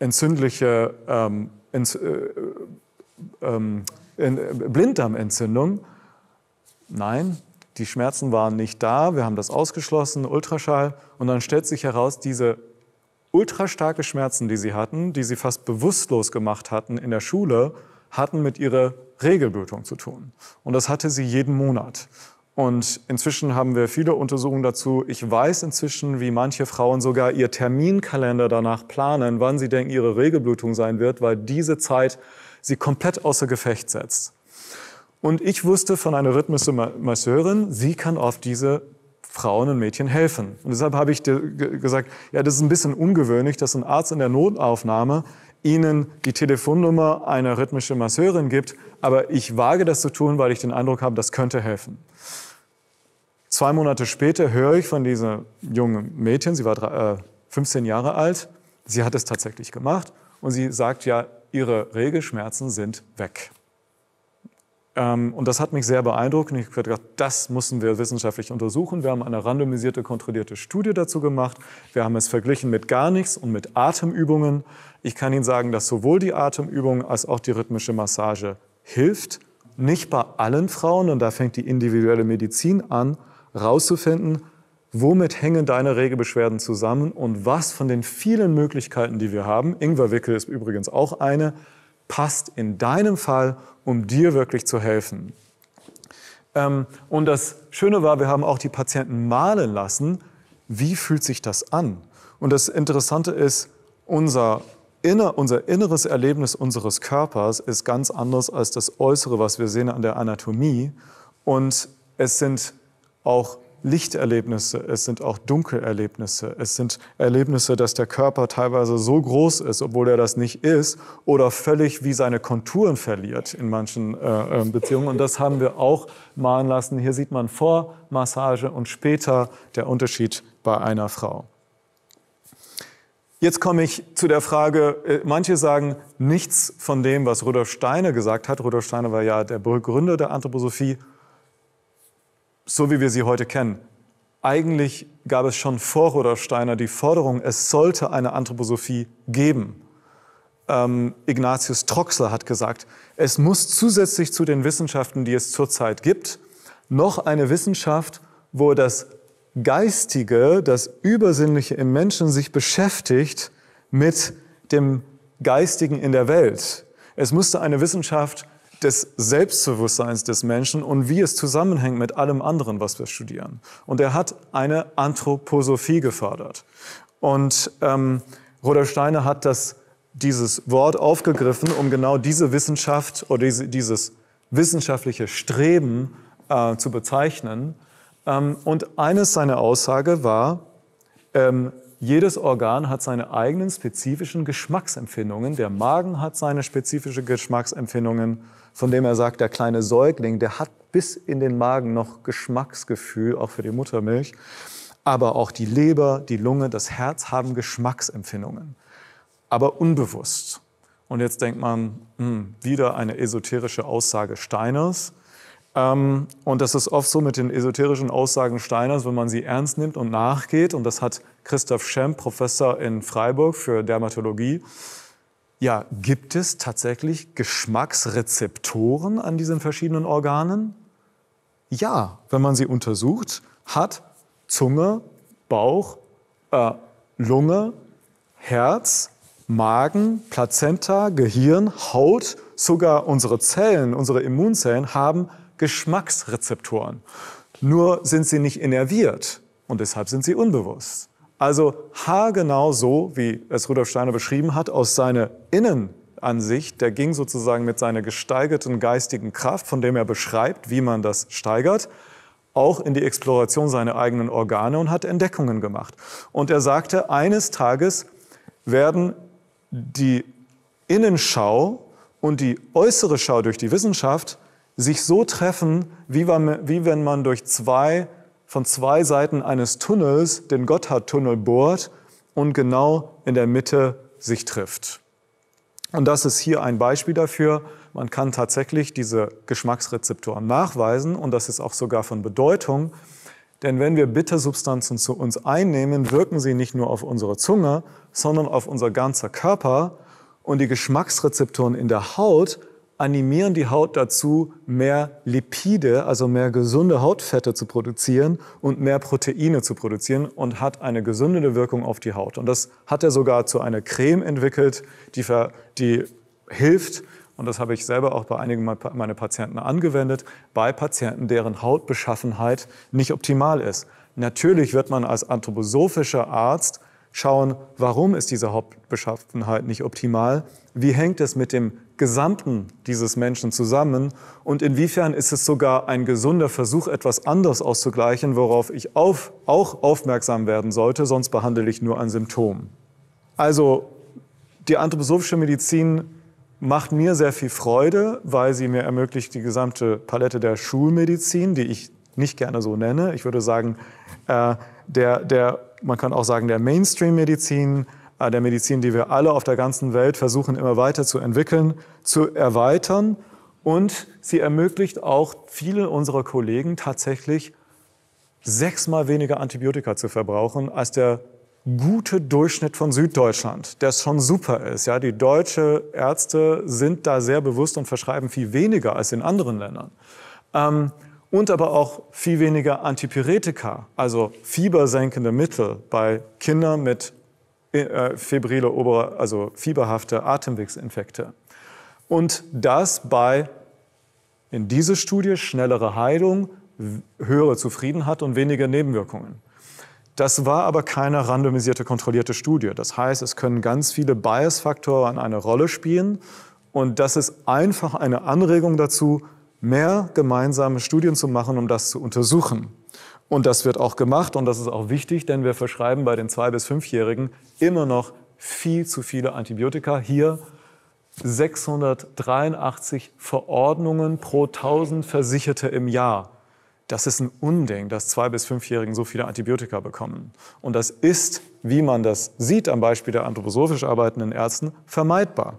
entzündliche ähm, ents äh, ähm, Blinddarmentzündung. Nein, die Schmerzen waren nicht da, wir haben das ausgeschlossen, Ultraschall. Und dann stellt sich heraus, diese ultrastarke Schmerzen, die sie hatten, die sie fast bewusstlos gemacht hatten in der Schule, hatten mit ihrer Regelblutung zu tun. Und das hatte sie jeden Monat. Und inzwischen haben wir viele Untersuchungen dazu. Ich weiß inzwischen, wie manche Frauen sogar ihr Terminkalender danach planen, wann sie denken, ihre Regelblutung sein wird, weil diese Zeit sie komplett außer Gefecht setzt. Und ich wusste von einer rhythmischen Masseurin, sie kann oft diese Frauen und Mädchen helfen. Und deshalb habe ich gesagt, ja, das ist ein bisschen ungewöhnlich, dass ein Arzt in der Notaufnahme Ihnen die Telefonnummer einer rhythmischen Masseurin gibt, aber ich wage das zu tun, weil ich den Eindruck habe, das könnte helfen. Zwei Monate später höre ich von dieser jungen Mädchen, sie war 15 äh, Jahre alt, sie hat es tatsächlich gemacht und sie sagt ja, ihre Regelschmerzen sind weg. Ähm, und das hat mich sehr beeindruckt. Und ich habe gedacht, das müssen wir wissenschaftlich untersuchen. Wir haben eine randomisierte, kontrollierte Studie dazu gemacht. Wir haben es verglichen mit gar nichts und mit Atemübungen. Ich kann Ihnen sagen, dass sowohl die Atemübung als auch die rhythmische Massage hilft. Nicht bei allen Frauen, und da fängt die individuelle Medizin an, rauszufinden, womit hängen deine Regelbeschwerden zusammen und was von den vielen Möglichkeiten, die wir haben, Ingwerwickel ist übrigens auch eine, passt in deinem Fall, um dir wirklich zu helfen. Ähm, und das Schöne war, wir haben auch die Patienten malen lassen, wie fühlt sich das an? Und das Interessante ist, unser, inner, unser inneres Erlebnis unseres Körpers ist ganz anders als das Äußere, was wir sehen an der Anatomie. Und es sind auch Lichterlebnisse, es sind auch Dunkelerlebnisse, es sind Erlebnisse, dass der Körper teilweise so groß ist, obwohl er das nicht ist, oder völlig wie seine Konturen verliert in manchen äh, äh Beziehungen. Und das haben wir auch malen lassen. Hier sieht man vor Massage und später der Unterschied bei einer Frau. Jetzt komme ich zu der Frage, äh, manche sagen nichts von dem, was Rudolf Steiner gesagt hat. Rudolf Steiner war ja der Begründer der Anthroposophie so wie wir sie heute kennen. Eigentlich gab es schon vor Rudolf die Forderung, es sollte eine Anthroposophie geben. Ähm, Ignatius Troxler hat gesagt, es muss zusätzlich zu den Wissenschaften, die es zurzeit gibt, noch eine Wissenschaft, wo das Geistige, das Übersinnliche im Menschen sich beschäftigt mit dem Geistigen in der Welt. Es musste eine Wissenschaft des Selbstbewusstseins des Menschen und wie es zusammenhängt mit allem anderen, was wir studieren. Und er hat eine Anthroposophie gefördert. Und ähm, Rudolf Steiner hat das, dieses Wort aufgegriffen, um genau diese Wissenschaft oder diese, dieses wissenschaftliche Streben äh, zu bezeichnen. Ähm, und eines seiner Aussage war, ähm, jedes Organ hat seine eigenen spezifischen Geschmacksempfindungen. Der Magen hat seine spezifischen Geschmacksempfindungen von dem er sagt, der kleine Säugling, der hat bis in den Magen noch Geschmacksgefühl, auch für die Muttermilch. Aber auch die Leber, die Lunge, das Herz haben Geschmacksempfindungen, aber unbewusst. Und jetzt denkt man, hm, wieder eine esoterische Aussage Steiners. Ähm, und das ist oft so mit den esoterischen Aussagen Steiners, wenn man sie ernst nimmt und nachgeht. Und das hat Christoph Schemm, Professor in Freiburg für Dermatologie, ja, gibt es tatsächlich Geschmacksrezeptoren an diesen verschiedenen Organen? Ja, wenn man sie untersucht, hat Zunge, Bauch, äh, Lunge, Herz, Magen, Plazenta, Gehirn, Haut, sogar unsere Zellen, unsere Immunzellen haben Geschmacksrezeptoren. Nur sind sie nicht innerviert und deshalb sind sie unbewusst. Also haargenau so, wie es Rudolf Steiner beschrieben hat, aus seiner Innenansicht, der ging sozusagen mit seiner gesteigerten geistigen Kraft, von dem er beschreibt, wie man das steigert, auch in die Exploration seiner eigenen Organe und hat Entdeckungen gemacht. Und er sagte, eines Tages werden die Innenschau und die äußere Schau durch die Wissenschaft sich so treffen, wie, wenn man durch zwei von zwei Seiten eines Tunnels, den Gotthardtunnel, bohrt und genau in der Mitte sich trifft. Und das ist hier ein Beispiel dafür. Man kann tatsächlich diese Geschmacksrezeptoren nachweisen und das ist auch sogar von Bedeutung. Denn wenn wir Bittersubstanzen zu uns einnehmen, wirken sie nicht nur auf unsere Zunge, sondern auf unser ganzer Körper. Und die Geschmacksrezeptoren in der Haut animieren die Haut dazu, mehr Lipide, also mehr gesunde Hautfette zu produzieren und mehr Proteine zu produzieren und hat eine gesündere Wirkung auf die Haut. Und das hat er sogar zu einer Creme entwickelt, die, ver, die hilft, und das habe ich selber auch bei einigen meiner Patienten angewendet, bei Patienten, deren Hautbeschaffenheit nicht optimal ist. Natürlich wird man als anthroposophischer Arzt schauen, warum ist diese Hautbeschaffenheit nicht optimal, wie hängt es mit dem Gesamten dieses Menschen zusammen und inwiefern ist es sogar ein gesunder Versuch, etwas anderes auszugleichen, worauf ich auf, auch aufmerksam werden sollte, sonst behandle ich nur ein Symptom. Also die anthroposophische Medizin macht mir sehr viel Freude, weil sie mir ermöglicht, die gesamte Palette der Schulmedizin, die ich nicht gerne so nenne, ich würde sagen, äh, der, der, man kann auch sagen, der Mainstream-Medizin, äh, der Medizin, die wir alle auf der ganzen Welt versuchen immer weiter zu entwickeln, zu erweitern. Und sie ermöglicht auch vielen unserer Kollegen tatsächlich sechsmal weniger Antibiotika zu verbrauchen als der gute Durchschnitt von Süddeutschland, der schon super ist. Ja, die deutschen Ärzte sind da sehr bewusst und verschreiben viel weniger als in anderen Ländern. Ähm, und aber auch viel weniger Antipyretika, also fiebersenkende Mittel bei Kindern mit äh, febrile, obere, also fieberhafte Atemwegsinfekte. Und das bei, in dieser Studie, schnellere Heilung, höhere Zufriedenheit und weniger Nebenwirkungen. Das war aber keine randomisierte, kontrollierte Studie. Das heißt, es können ganz viele Biasfaktoren eine Rolle spielen. Und das ist einfach eine Anregung dazu, mehr gemeinsame Studien zu machen, um das zu untersuchen. Und das wird auch gemacht und das ist auch wichtig, denn wir verschreiben bei den zwei bis fünfjährigen immer noch viel zu viele Antibiotika. Hier 683 Verordnungen pro 1000 Versicherte im Jahr. Das ist ein Unding, dass zwei bis fünfjährigen so viele Antibiotika bekommen. Und das ist, wie man das sieht am Beispiel der anthroposophisch arbeitenden Ärzten, vermeidbar.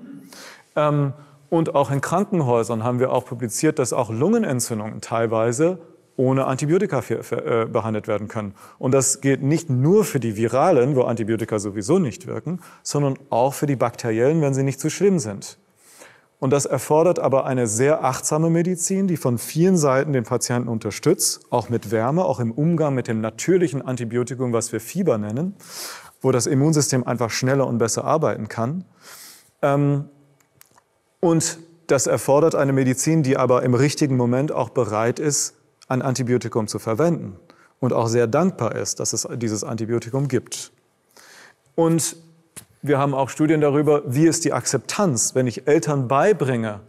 Ähm, und auch in Krankenhäusern haben wir auch publiziert, dass auch Lungenentzündungen teilweise ohne Antibiotika für, für, äh, behandelt werden können. Und das gilt nicht nur für die viralen, wo Antibiotika sowieso nicht wirken, sondern auch für die bakteriellen, wenn sie nicht zu schlimm sind. Und das erfordert aber eine sehr achtsame Medizin, die von vielen Seiten den Patienten unterstützt, auch mit Wärme, auch im Umgang mit dem natürlichen Antibiotikum, was wir Fieber nennen, wo das Immunsystem einfach schneller und besser arbeiten kann. Ähm, und das erfordert eine Medizin, die aber im richtigen Moment auch bereit ist, ein Antibiotikum zu verwenden und auch sehr dankbar ist, dass es dieses Antibiotikum gibt. Und wir haben auch Studien darüber, wie ist die Akzeptanz, wenn ich Eltern beibringe,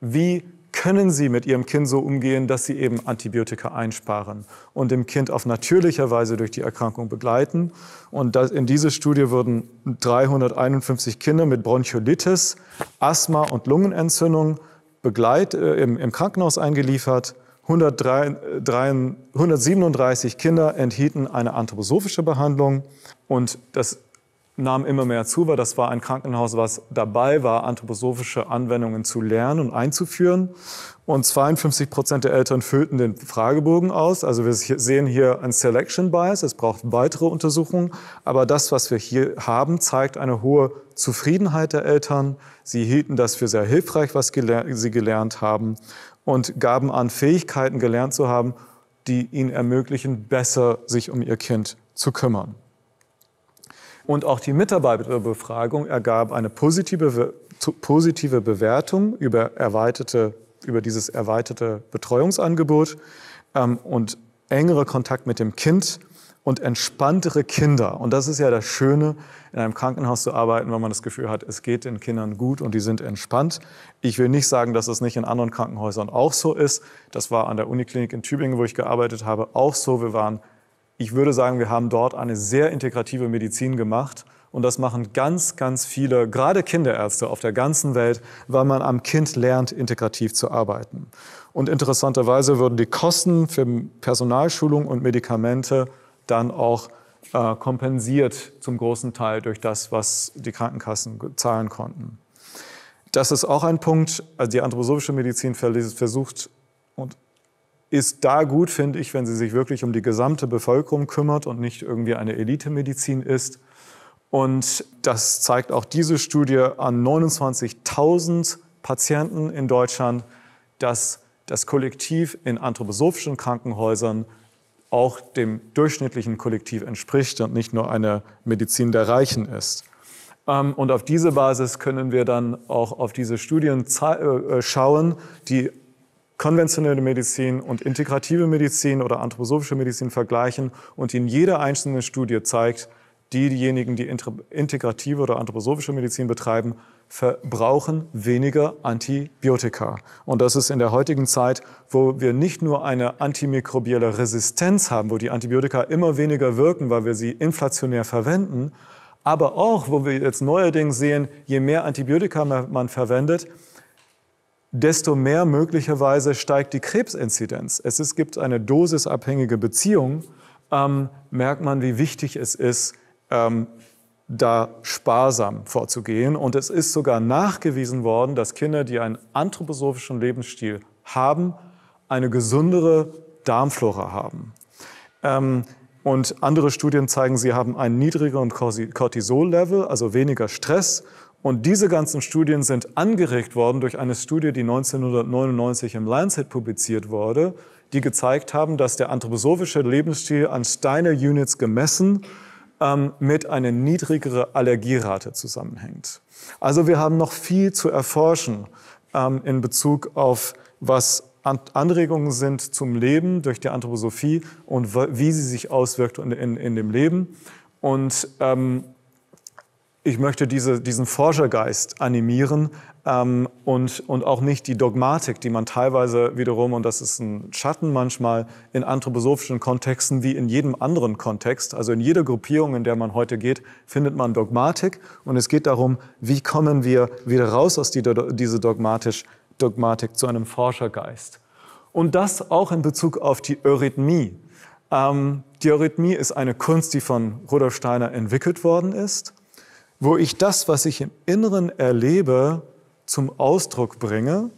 wie können sie mit ihrem Kind so umgehen, dass sie eben Antibiotika einsparen und dem Kind auf natürlicher Weise durch die Erkrankung begleiten. Und in diese Studie wurden 351 Kinder mit Bronchiolitis, Asthma und Lungenentzündung begleit, äh, im, im Krankenhaus eingeliefert. 103, 137 äh, Kinder enthielten eine anthroposophische Behandlung und das nahm immer mehr zu, weil das war ein Krankenhaus, was dabei war, anthroposophische Anwendungen zu lernen und einzuführen. Und 52 Prozent der Eltern füllten den Fragebogen aus. Also wir sehen hier ein Selection Bias. Es braucht weitere Untersuchungen. Aber das, was wir hier haben, zeigt eine hohe Zufriedenheit der Eltern. Sie hielten das für sehr hilfreich, was sie gelernt haben und gaben an, Fähigkeiten gelernt zu haben, die ihnen ermöglichen, besser sich um ihr Kind zu kümmern. Und auch die Mitarbeiterbefragung ergab eine positive, positive Bewertung über, erweiterte, über dieses erweiterte Betreuungsangebot ähm, und engere Kontakt mit dem Kind und entspanntere Kinder. Und das ist ja das Schöne, in einem Krankenhaus zu arbeiten, wenn man das Gefühl hat, es geht den Kindern gut und die sind entspannt. Ich will nicht sagen, dass das nicht in anderen Krankenhäusern auch so ist. Das war an der Uniklinik in Tübingen, wo ich gearbeitet habe, auch so. Wir waren, ich würde sagen, wir haben dort eine sehr integrative Medizin gemacht. Und das machen ganz, ganz viele, gerade Kinderärzte auf der ganzen Welt, weil man am Kind lernt, integrativ zu arbeiten. Und interessanterweise würden die Kosten für Personalschulung und Medikamente dann auch äh, kompensiert zum großen Teil durch das, was die Krankenkassen zahlen konnten. Das ist auch ein Punkt. Also die anthroposophische Medizin versucht und ist da gut, finde ich, wenn sie sich wirklich um die gesamte Bevölkerung kümmert und nicht irgendwie eine Elitemedizin ist. Und das zeigt auch diese Studie an 29.000 Patienten in Deutschland, dass das Kollektiv in anthroposophischen Krankenhäusern auch dem durchschnittlichen Kollektiv entspricht und nicht nur eine Medizin der Reichen ist. Ähm, und auf diese Basis können wir dann auch auf diese Studien äh, äh, schauen, die konventionelle Medizin und integrative Medizin oder anthroposophische Medizin vergleichen und in jeder einzelnen Studie zeigt, diejenigen, die integrative oder anthroposophische Medizin betreiben, verbrauchen weniger Antibiotika. Und das ist in der heutigen Zeit, wo wir nicht nur eine antimikrobielle Resistenz haben, wo die Antibiotika immer weniger wirken, weil wir sie inflationär verwenden, aber auch, wo wir jetzt neuerdings sehen, je mehr Antibiotika man verwendet, desto mehr möglicherweise steigt die Krebsinzidenz. Es gibt eine dosisabhängige Beziehung. Ähm, merkt man, wie wichtig es ist, ähm, da sparsam vorzugehen. Und es ist sogar nachgewiesen worden, dass Kinder, die einen anthroposophischen Lebensstil haben, eine gesündere Darmflora haben. Ähm, und andere Studien zeigen, sie haben einen niedrigeren Cortisol-Level, also weniger Stress. Und diese ganzen Studien sind angeregt worden durch eine Studie, die 1999 im Lancet publiziert wurde, die gezeigt haben, dass der anthroposophische Lebensstil an Steiner Units gemessen ähm, mit einer niedrigeren Allergierate zusammenhängt. Also wir haben noch viel zu erforschen ähm, in Bezug auf, was Anregungen sind zum Leben durch die Anthroposophie und wie sie sich auswirkt in, in, in dem Leben. Und ähm, ich möchte diese, diesen Forschergeist animieren, ähm, und, und auch nicht die Dogmatik, die man teilweise wiederum, und das ist ein Schatten manchmal, in anthroposophischen Kontexten wie in jedem anderen Kontext, also in jeder Gruppierung, in der man heute geht, findet man Dogmatik. Und es geht darum, wie kommen wir wieder raus aus die, dieser dogmatisch, Dogmatik zu einem Forschergeist. Und das auch in Bezug auf die Eurythmie. Ähm, die Eurythmie ist eine Kunst, die von Rudolf Steiner entwickelt worden ist, wo ich das, was ich im Inneren erlebe, zum Ausdruck bringe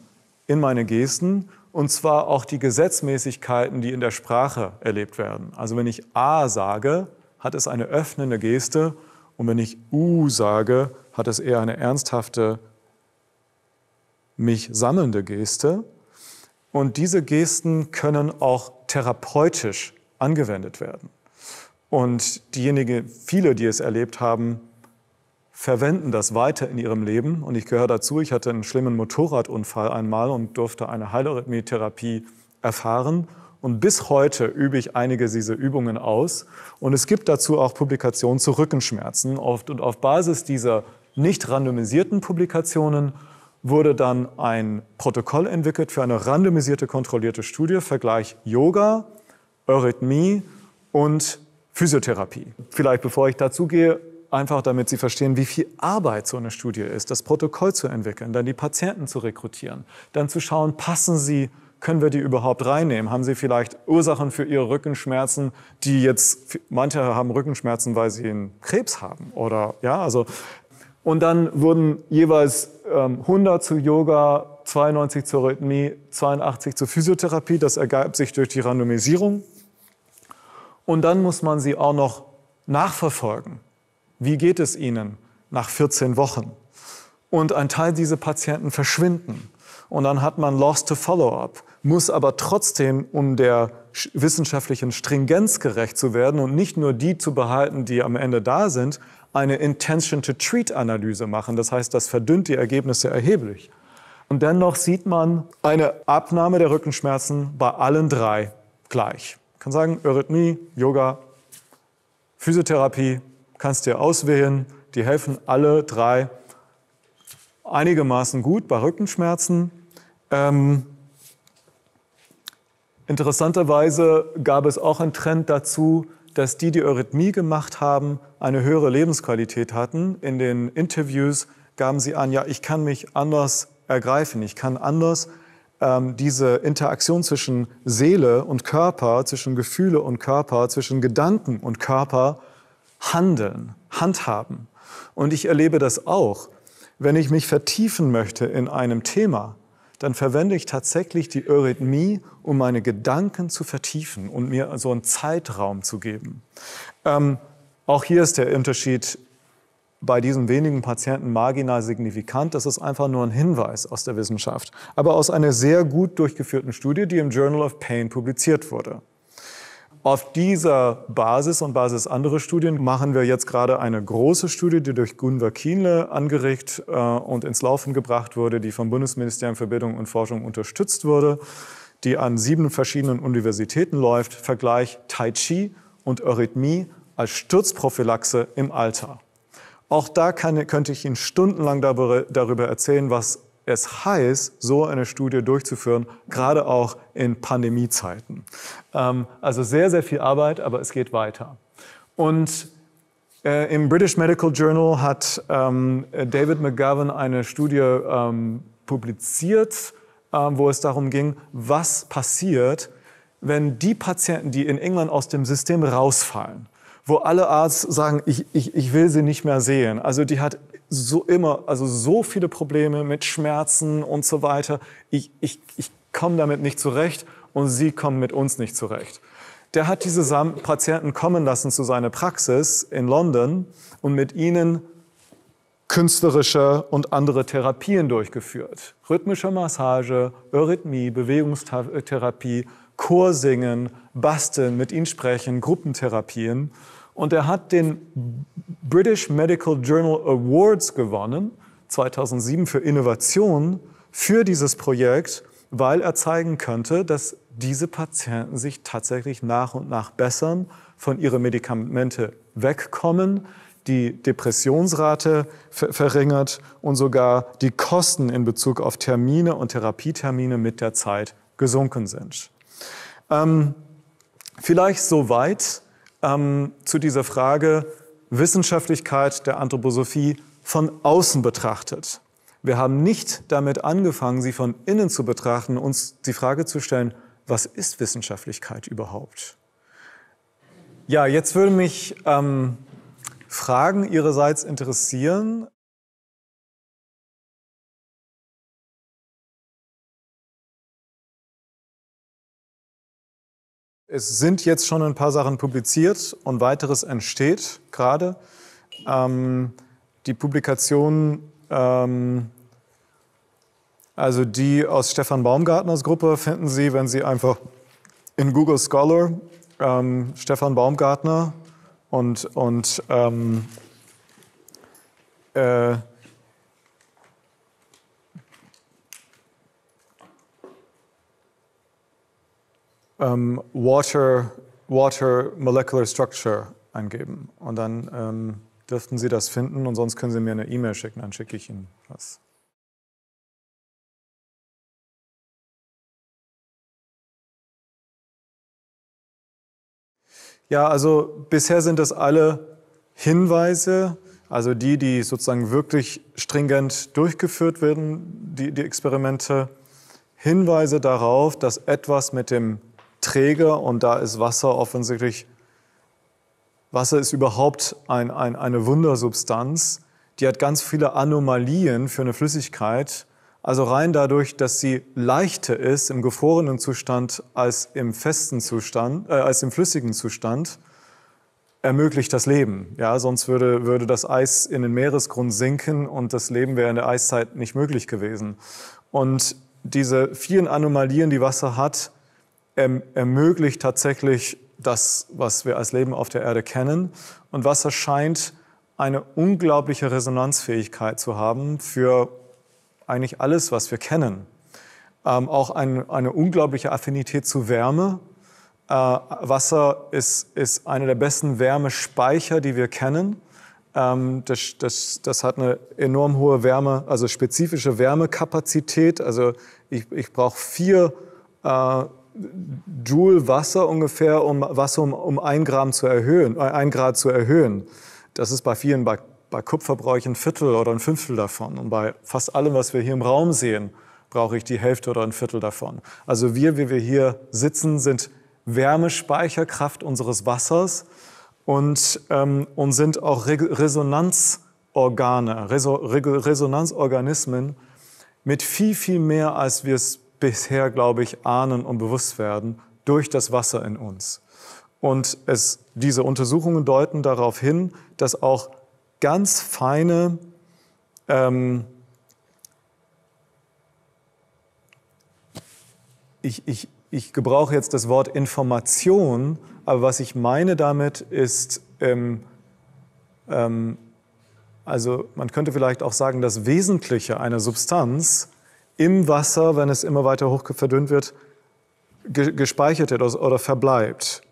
in meine Gesten und zwar auch die Gesetzmäßigkeiten, die in der Sprache erlebt werden. Also wenn ich A sage, hat es eine öffnende Geste und wenn ich U sage, hat es eher eine ernsthafte, mich sammelnde Geste. Und diese Gesten können auch therapeutisch angewendet werden. Und diejenigen, viele, die es erlebt haben, verwenden das weiter in ihrem Leben. Und ich gehöre dazu, ich hatte einen schlimmen Motorradunfall einmal und durfte eine Heilarrhythmie-Therapie erfahren. Und bis heute übe ich einige dieser Übungen aus. Und es gibt dazu auch Publikationen zu Rückenschmerzen. und auf Basis dieser nicht randomisierten Publikationen wurde dann ein Protokoll entwickelt für eine randomisierte kontrollierte Studie, Vergleich Yoga, Eurythmie und Physiotherapie. Vielleicht bevor ich dazu gehe, einfach damit sie verstehen, wie viel Arbeit so eine Studie ist, das Protokoll zu entwickeln, dann die Patienten zu rekrutieren, dann zu schauen, passen sie, können wir die überhaupt reinnehmen? Haben sie vielleicht Ursachen für ihre Rückenschmerzen, die jetzt, manche haben Rückenschmerzen, weil sie einen Krebs haben oder, ja, also. Und dann wurden jeweils ähm, 100 zu Yoga, 92 zur Rhythmie, 82 zur Physiotherapie. Das ergab sich durch die Randomisierung. Und dann muss man sie auch noch nachverfolgen wie geht es ihnen nach 14 Wochen? Und ein Teil dieser Patienten verschwinden. Und dann hat man Lost to Follow-up, muss aber trotzdem, um der wissenschaftlichen Stringenz gerecht zu werden und nicht nur die zu behalten, die am Ende da sind, eine Intention-to-Treat-Analyse machen. Das heißt, das verdünnt die Ergebnisse erheblich. Und dennoch sieht man eine Abnahme der Rückenschmerzen bei allen drei gleich. Ich kann sagen, Eurythmie, Yoga, Physiotherapie, kannst dir auswählen. Die helfen alle drei einigermaßen gut bei Rückenschmerzen. Ähm, interessanterweise gab es auch einen Trend dazu, dass die, die Eurythmie gemacht haben, eine höhere Lebensqualität hatten. In den Interviews gaben sie an, ja, ich kann mich anders ergreifen, ich kann anders ähm, diese Interaktion zwischen Seele und Körper, zwischen Gefühle und Körper, zwischen Gedanken und Körper handeln, handhaben. Und ich erlebe das auch. Wenn ich mich vertiefen möchte in einem Thema, dann verwende ich tatsächlich die Eurythmie, um meine Gedanken zu vertiefen und mir so einen Zeitraum zu geben. Ähm, auch hier ist der Unterschied bei diesen wenigen Patienten marginal signifikant. Das ist einfach nur ein Hinweis aus der Wissenschaft, aber aus einer sehr gut durchgeführten Studie, die im Journal of Pain publiziert wurde. Auf dieser Basis und Basis anderer Studien machen wir jetzt gerade eine große Studie, die durch Gunvar Kienle angeregt äh, und ins Laufen gebracht wurde, die vom Bundesministerium für Bildung und Forschung unterstützt wurde, die an sieben verschiedenen Universitäten läuft. Vergleich Tai Chi und Eurythmie als Sturzprophylaxe im Alter. Auch da kann, könnte ich Ihnen stundenlang darüber erzählen, was es heiß, so eine Studie durchzuführen, gerade auch in Pandemiezeiten. Ähm, also sehr, sehr viel Arbeit, aber es geht weiter. Und äh, im British Medical Journal hat ähm, David McGovern eine Studie ähm, publiziert, wo es darum ging, was passiert, wenn die Patienten, die in England aus dem System rausfallen, wo alle Arzt sagen, ich, ich, ich will sie nicht mehr sehen. Also die hat so immer, also so viele Probleme mit Schmerzen und so weiter. Ich, ich, ich komme damit nicht zurecht und sie kommen mit uns nicht zurecht. Der hat diese Patienten kommen lassen zu seiner Praxis in London und mit ihnen künstlerische und andere Therapien durchgeführt. Rhythmische Massage, Eurythmie, Bewegungstherapie, Chorsingen, Basteln, mit ihnen sprechen, Gruppentherapien. Und er hat den British Medical Journal Awards gewonnen, 2007 für Innovation, für dieses Projekt, weil er zeigen könnte, dass diese Patienten sich tatsächlich nach und nach bessern, von ihren Medikamente wegkommen, die Depressionsrate ver verringert und sogar die Kosten in Bezug auf Termine und Therapietermine mit der Zeit gesunken sind. Ähm, vielleicht soweit ähm, zu dieser Frage Wissenschaftlichkeit der Anthroposophie von außen betrachtet. Wir haben nicht damit angefangen, sie von innen zu betrachten, uns die Frage zu stellen, was ist Wissenschaftlichkeit überhaupt? Ja, jetzt würde mich ähm, Fragen Ihrerseits interessieren. Es sind jetzt schon ein paar Sachen publiziert und weiteres entsteht gerade. Ähm, die Publikation, ähm, also die aus Stefan Baumgartners Gruppe, finden Sie, wenn Sie einfach in Google Scholar ähm, Stefan Baumgartner und, und ähm, äh, ähm, Water, Water Molecular Structure eingeben. Und dann ähm, dürften Sie das finden und sonst können Sie mir eine E-Mail schicken, dann schicke ich Ihnen was. Ja, also bisher sind das alle Hinweise, also die, die sozusagen wirklich stringent durchgeführt werden, die, die Experimente, Hinweise darauf, dass etwas mit dem träge und da ist Wasser offensichtlich, Wasser ist überhaupt ein, ein, eine Wundersubstanz, die hat ganz viele Anomalien für eine Flüssigkeit. Also rein dadurch, dass sie leichter ist im gefrorenen Zustand als im festen Zustand, äh, als im flüssigen Zustand, ermöglicht das Leben. Ja, sonst würde, würde das Eis in den Meeresgrund sinken und das Leben wäre in der Eiszeit nicht möglich gewesen. Und diese vielen Anomalien, die Wasser hat, ermöglicht tatsächlich das, was wir als Leben auf der Erde kennen und Wasser scheint eine unglaubliche Resonanzfähigkeit zu haben für eigentlich alles, was wir kennen. Ähm, auch ein, eine unglaubliche Affinität zu Wärme. Äh, Wasser ist, ist einer der besten Wärmespeicher, die wir kennen. Ähm, das, das, das hat eine enorm hohe Wärme, also spezifische Wärmekapazität. Also ich, ich brauche vier äh, Joule Wasser ungefähr, um Wasser um, um ein, Gramm zu erhöhen, äh, ein Grad zu erhöhen. Das ist bei vielen, bei, bei Kupfer brauche ich ein Viertel oder ein Fünftel davon. Und bei fast allem, was wir hier im Raum sehen, brauche ich die Hälfte oder ein Viertel davon. Also wir, wie wir hier sitzen, sind Wärmespeicherkraft unseres Wassers und, ähm, und sind auch Re Resonanzorgane, Reso Re Resonanzorganismen mit viel, viel mehr, als wir es bisher, glaube ich, ahnen und bewusst werden durch das Wasser in uns. Und es, diese Untersuchungen deuten darauf hin, dass auch ganz feine ähm, ich, ich, ich gebrauche jetzt das Wort Information, aber was ich meine damit ist, ähm, ähm, also man könnte vielleicht auch sagen, das Wesentliche einer Substanz im Wasser, wenn es immer weiter hoch verdünnt wird, gespeichert wird oder verbleibt.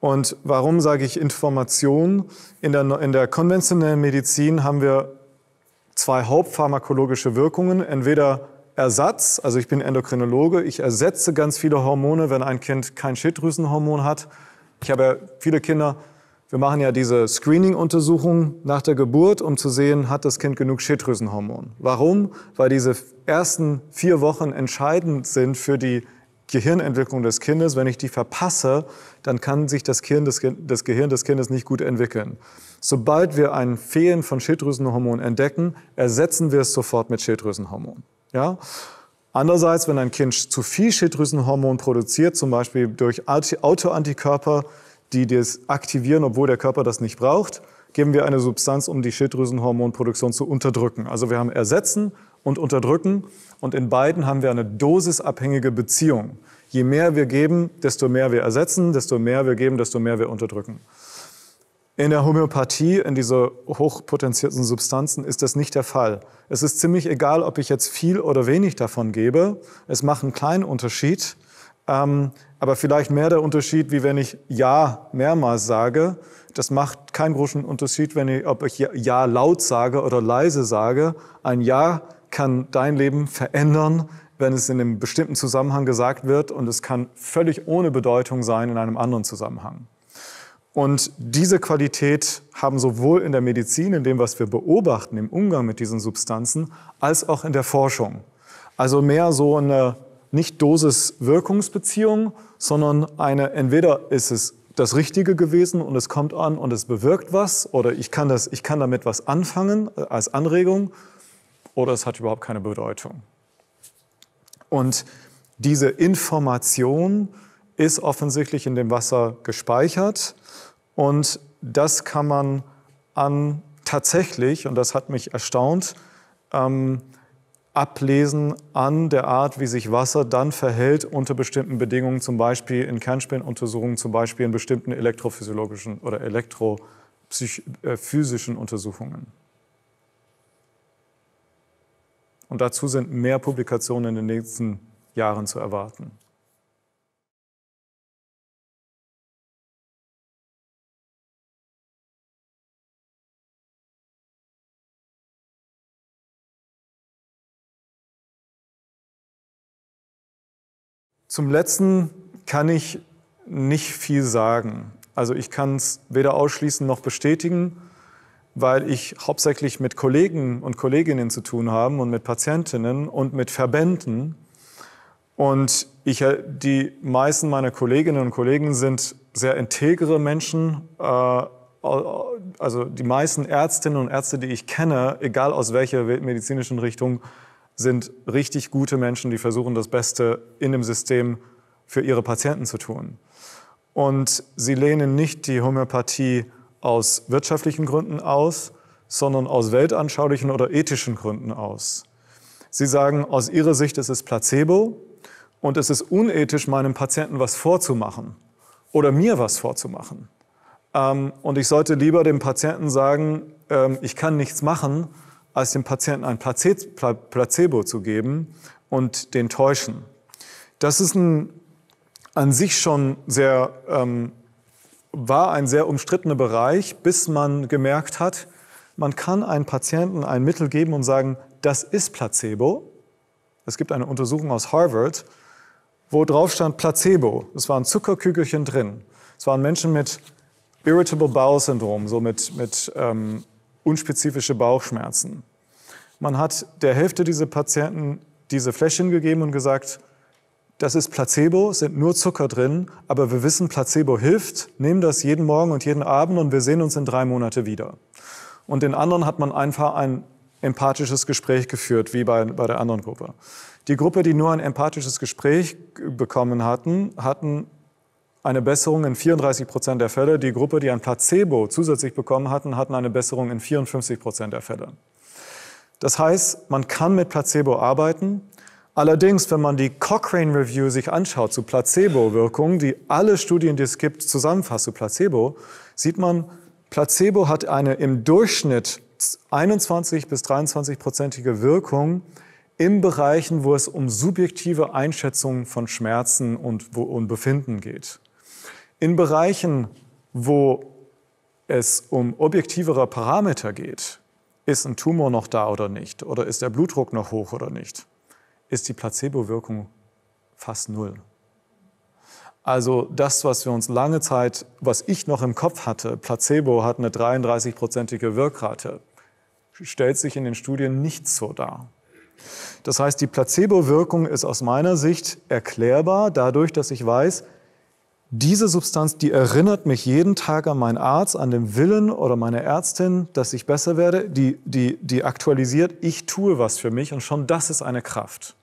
Und warum sage ich Information? In der, in der konventionellen Medizin haben wir zwei hauptpharmakologische Wirkungen. Entweder Ersatz, also ich bin Endokrinologe, ich ersetze ganz viele Hormone, wenn ein Kind kein Schilddrüsenhormon hat. Ich habe ja viele Kinder, wir machen ja diese Screening-Untersuchung nach der Geburt, um zu sehen, hat das Kind genug Schilddrüsenhormon. Warum? Weil diese ersten vier Wochen entscheidend sind für die Gehirnentwicklung des Kindes. Wenn ich die verpasse, dann kann sich das, Gehirn des, das Gehirn des Kindes nicht gut entwickeln. Sobald wir ein Fehlen von Schilddrüsenhormon entdecken, ersetzen wir es sofort mit Schilddrüsenhormon. Ja? Andererseits, wenn ein Kind zu viel Schilddrüsenhormon produziert, zum Beispiel durch Autoantikörper, die das aktivieren, obwohl der Körper das nicht braucht, geben wir eine Substanz, um die Schilddrüsenhormonproduktion zu unterdrücken. Also wir haben Ersetzen und Unterdrücken und in beiden haben wir eine dosisabhängige Beziehung. Je mehr wir geben, desto mehr wir ersetzen, desto mehr wir geben, desto mehr wir unterdrücken. In der Homöopathie, in dieser hochpotenzierten Substanzen, ist das nicht der Fall. Es ist ziemlich egal, ob ich jetzt viel oder wenig davon gebe. Es macht einen kleinen Unterschied. Ähm, aber vielleicht mehr der Unterschied, wie wenn ich Ja mehrmals sage. Das macht keinen großen Unterschied, wenn ich, ob ich Ja laut sage oder leise sage. Ein Ja kann dein Leben verändern, wenn es in einem bestimmten Zusammenhang gesagt wird und es kann völlig ohne Bedeutung sein in einem anderen Zusammenhang. Und diese Qualität haben sowohl in der Medizin, in dem, was wir beobachten, im Umgang mit diesen Substanzen, als auch in der Forschung. Also mehr so eine nicht Dosis-Wirkungsbeziehung, sondern eine entweder ist es das Richtige gewesen und es kommt an und es bewirkt was oder ich kann, das, ich kann damit was anfangen äh, als Anregung oder es hat überhaupt keine Bedeutung. Und diese Information ist offensichtlich in dem Wasser gespeichert und das kann man an tatsächlich, und das hat mich erstaunt, ähm, ablesen an der Art, wie sich Wasser dann verhält unter bestimmten Bedingungen, zum Beispiel in Kernspinnuntersuchungen, zum Beispiel in bestimmten elektrophysiologischen oder elektrophysischen äh, Untersuchungen. Und dazu sind mehr Publikationen in den nächsten Jahren zu erwarten. Zum letzten kann ich nicht viel sagen. Also ich kann es weder ausschließen noch bestätigen, weil ich hauptsächlich mit Kollegen und Kolleginnen zu tun habe und mit Patientinnen und mit Verbänden. Und ich, äh, die meisten meiner Kolleginnen und Kollegen sind sehr integre Menschen. Äh, also die meisten Ärztinnen und Ärzte, die ich kenne, egal aus welcher medizinischen Richtung, sind richtig gute Menschen, die versuchen, das Beste in dem System für ihre Patienten zu tun. Und sie lehnen nicht die Homöopathie aus wirtschaftlichen Gründen aus, sondern aus weltanschaulichen oder ethischen Gründen aus. Sie sagen, aus ihrer Sicht ist es Placebo und es ist unethisch, meinem Patienten was vorzumachen oder mir was vorzumachen. Ähm, und ich sollte lieber dem Patienten sagen, ähm, ich kann nichts machen, als dem Patienten ein Placebo zu geben und den täuschen. Das ist ein, an sich schon sehr, ähm, war ein sehr umstrittener Bereich, bis man gemerkt hat, man kann einem Patienten ein Mittel geben und sagen, das ist Placebo. Es gibt eine Untersuchung aus Harvard, wo drauf stand Placebo. Es waren Zuckerkügelchen drin. Es waren Menschen mit Irritable Bowel Syndrome, so mit, mit ähm, unspezifische Bauchschmerzen. Man hat der Hälfte dieser Patienten diese Fläschchen gegeben und gesagt, das ist Placebo, sind nur Zucker drin, aber wir wissen, Placebo hilft, nehmen das jeden Morgen und jeden Abend und wir sehen uns in drei Monate wieder. Und den anderen hat man einfach ein empathisches Gespräch geführt, wie bei, bei der anderen Gruppe. Die Gruppe, die nur ein empathisches Gespräch bekommen hatten, hatten eine Besserung in 34 Prozent der Fälle. Die Gruppe, die ein Placebo zusätzlich bekommen hatten, hatten eine Besserung in 54 Prozent der Fälle. Das heißt, man kann mit Placebo arbeiten. Allerdings, wenn man die Cochrane Review sich anschaut zu Placebo-Wirkung, die alle Studien, die es gibt, zusammenfasst zu Placebo, sieht man, Placebo hat eine im Durchschnitt 21 bis 23 prozentige Wirkung in Bereichen, wo es um subjektive Einschätzungen von Schmerzen und, und Befinden geht. In Bereichen, wo es um objektivere Parameter geht, ist ein Tumor noch da oder nicht? Oder ist der Blutdruck noch hoch oder nicht? Ist die Placebo-Wirkung fast null. Also das, was wir uns lange Zeit, was ich noch im Kopf hatte, Placebo hat eine 33-prozentige Wirkrate, stellt sich in den Studien nicht so dar. Das heißt, die Placebo-Wirkung ist aus meiner Sicht erklärbar dadurch, dass ich weiß, diese Substanz, die erinnert mich jeden Tag an meinen Arzt, an den Willen oder meine Ärztin, dass ich besser werde, die, die, die aktualisiert, ich tue was für mich und schon das ist eine Kraft.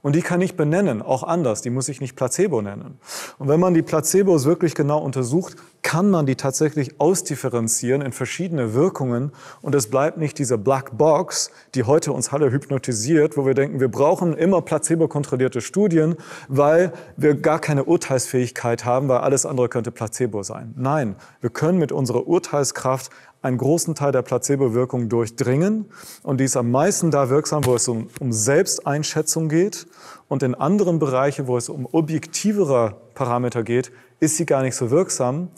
Und die kann ich benennen, auch anders. Die muss ich nicht Placebo nennen. Und wenn man die Placebos wirklich genau untersucht, kann man die tatsächlich ausdifferenzieren in verschiedene Wirkungen. Und es bleibt nicht diese Black Box, die heute uns alle hypnotisiert, wo wir denken, wir brauchen immer placebo-kontrollierte Studien, weil wir gar keine Urteilsfähigkeit haben, weil alles andere könnte Placebo sein. Nein, wir können mit unserer Urteilskraft einen großen Teil der Placebo-Wirkung durchdringen. Und die ist am meisten da wirksam, wo es um, um Selbsteinschätzung geht. Und in anderen Bereichen, wo es um objektivere Parameter geht, ist sie gar nicht so wirksam.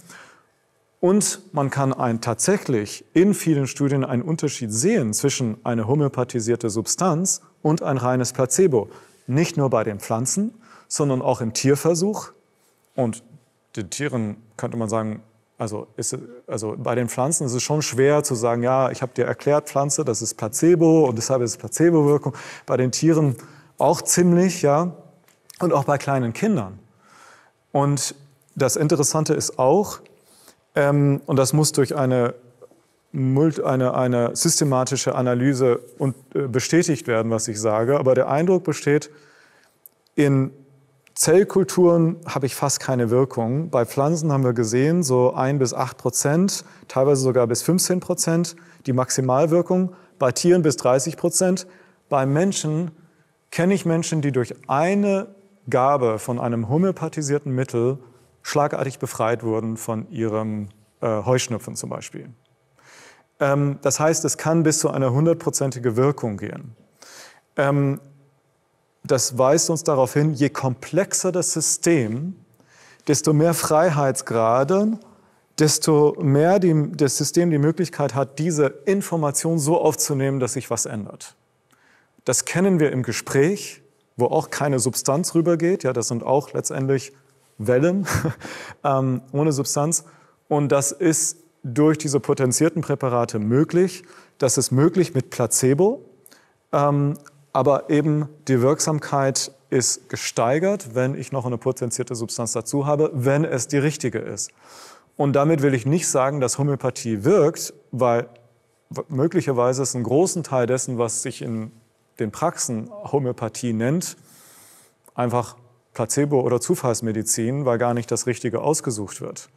Und man kann ein, tatsächlich in vielen Studien einen Unterschied sehen zwischen einer homöopathisierten Substanz und ein reines Placebo. Nicht nur bei den Pflanzen, sondern auch im Tierversuch. Und den Tieren könnte man sagen, also, ist, also bei den Pflanzen ist es schon schwer zu sagen, ja, ich habe dir erklärt, Pflanze, das ist Placebo und deshalb ist es Placebo-Wirkung. Bei den Tieren auch ziemlich, ja, und auch bei kleinen Kindern. Und das Interessante ist auch, ähm, und das muss durch eine, eine, eine systematische Analyse und, äh, bestätigt werden, was ich sage, aber der Eindruck besteht, in Zellkulturen habe ich fast keine Wirkung. Bei Pflanzen haben wir gesehen, so 1 bis 8 Prozent, teilweise sogar bis 15 Prozent die Maximalwirkung, bei Tieren bis 30 Prozent. Bei Menschen kenne ich Menschen, die durch eine Gabe von einem homöopathisierten Mittel schlagartig befreit wurden von ihrem äh, Heuschnupfen zum Beispiel. Ähm, das heißt, es kann bis zu einer hundertprozentige Wirkung gehen. Ähm, das weist uns darauf hin, je komplexer das System, desto mehr Freiheitsgrade, desto mehr die, das System die Möglichkeit hat, diese Information so aufzunehmen, dass sich was ändert. Das kennen wir im Gespräch, wo auch keine Substanz rübergeht. Ja, das sind auch letztendlich Wellen *laughs* ähm, ohne Substanz. Und das ist durch diese potenzierten Präparate möglich. Das ist möglich mit Placebo, ähm, aber eben die Wirksamkeit ist gesteigert, wenn ich noch eine potenzierte Substanz dazu habe, wenn es die richtige ist. Und damit will ich nicht sagen, dass Homöopathie wirkt, weil möglicherweise ist ein großen Teil dessen, was sich in den Praxen Homöopathie nennt, einfach Placebo oder Zufallsmedizin, weil gar nicht das Richtige ausgesucht wird.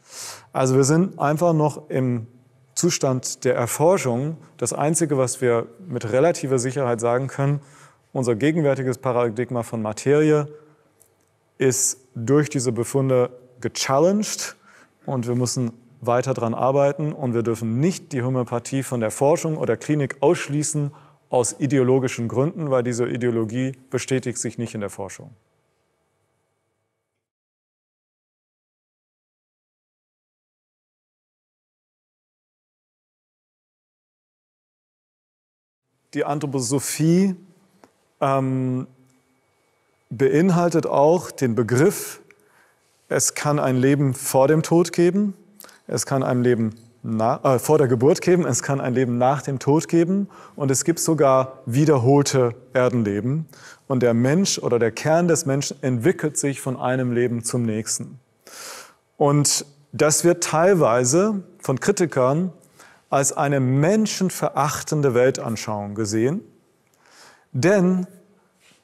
Also wir sind einfach noch im Zustand der Erforschung. Das Einzige, was wir mit relativer Sicherheit sagen können, unser gegenwärtiges Paradigma von Materie ist durch diese Befunde gechallenged und wir müssen weiter daran arbeiten und wir dürfen nicht die Homöopathie von der Forschung oder Klinik ausschließen aus ideologischen Gründen, weil diese Ideologie bestätigt sich nicht in der Forschung. Die Anthroposophie ähm, beinhaltet auch den Begriff, es kann ein Leben vor dem Tod geben, es kann ein Leben nach, äh, vor der Geburt geben, es kann ein Leben nach dem Tod geben und es gibt sogar wiederholte Erdenleben. Und der Mensch oder der Kern des Menschen entwickelt sich von einem Leben zum nächsten. Und das wird teilweise von Kritikern als eine menschenverachtende Weltanschauung gesehen denn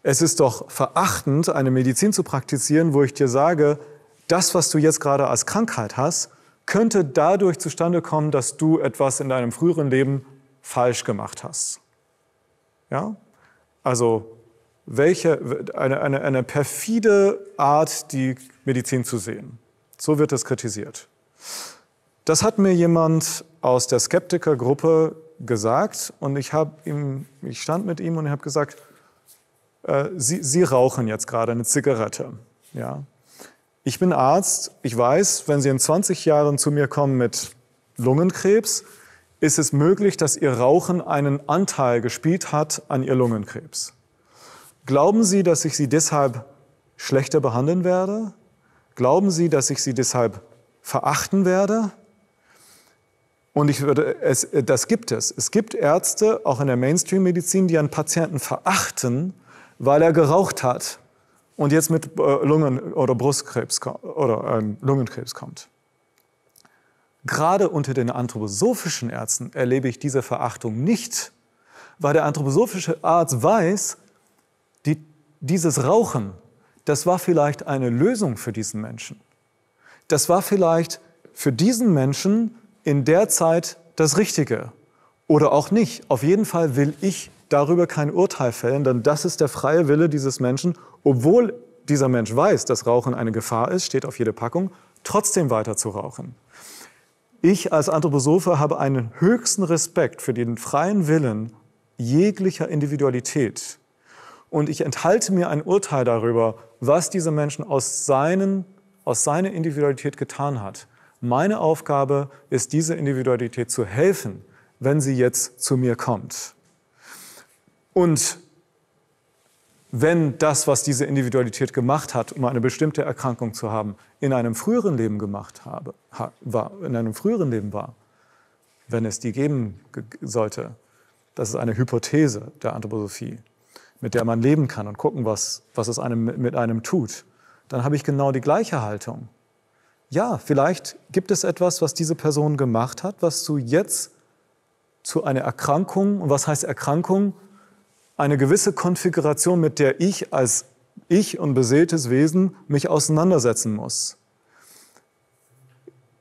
es ist doch verachtend, eine Medizin zu praktizieren, wo ich dir sage, das, was du jetzt gerade als Krankheit hast, könnte dadurch zustande kommen, dass du etwas in deinem früheren Leben falsch gemacht hast. Ja? Also welche, eine, eine, eine perfide Art, die Medizin zu sehen. So wird es kritisiert. Das hat mir jemand aus der Skeptikergruppe gesagt und ich, ihm, ich stand mit ihm und ich habe gesagt, äh, Sie, Sie rauchen jetzt gerade eine Zigarette. Ja? Ich bin Arzt, ich weiß, wenn Sie in 20 Jahren zu mir kommen mit Lungenkrebs, ist es möglich, dass Ihr Rauchen einen Anteil gespielt hat an Ihr Lungenkrebs. Glauben Sie, dass ich Sie deshalb schlechter behandeln werde? Glauben Sie, dass ich Sie deshalb verachten werde? Und ich würde, es, das gibt es. Es gibt Ärzte, auch in der Mainstream-Medizin, die einen Patienten verachten, weil er geraucht hat und jetzt mit äh, Lungen- oder Brustkrebs oder ähm, Lungenkrebs kommt. Gerade unter den anthroposophischen Ärzten erlebe ich diese Verachtung nicht, weil der anthroposophische Arzt weiß, die, dieses Rauchen, das war vielleicht eine Lösung für diesen Menschen. Das war vielleicht für diesen Menschen in der Zeit das Richtige oder auch nicht. Auf jeden Fall will ich darüber kein Urteil fällen, denn das ist der freie Wille dieses Menschen, obwohl dieser Mensch weiß, dass Rauchen eine Gefahr ist, steht auf jede Packung, trotzdem weiter zu rauchen. Ich als Anthroposophe habe einen höchsten Respekt für den freien Willen jeglicher Individualität. Und ich enthalte mir ein Urteil darüber, was dieser Menschen aus, seinen, aus seiner Individualität getan hat. Meine Aufgabe ist, dieser Individualität zu helfen, wenn sie jetzt zu mir kommt. Und wenn das, was diese Individualität gemacht hat, um eine bestimmte Erkrankung zu haben, in einem früheren Leben gemacht habe, war, in einem früheren Leben war, wenn es die geben sollte, das ist eine Hypothese der Anthroposophie, mit der man leben kann und gucken, was, was es einem, mit einem tut, dann habe ich genau die gleiche Haltung ja, vielleicht gibt es etwas, was diese Person gemacht hat, was du jetzt zu einer Erkrankung, und was heißt Erkrankung? Eine gewisse Konfiguration, mit der ich als ich und beseeltes Wesen mich auseinandersetzen muss.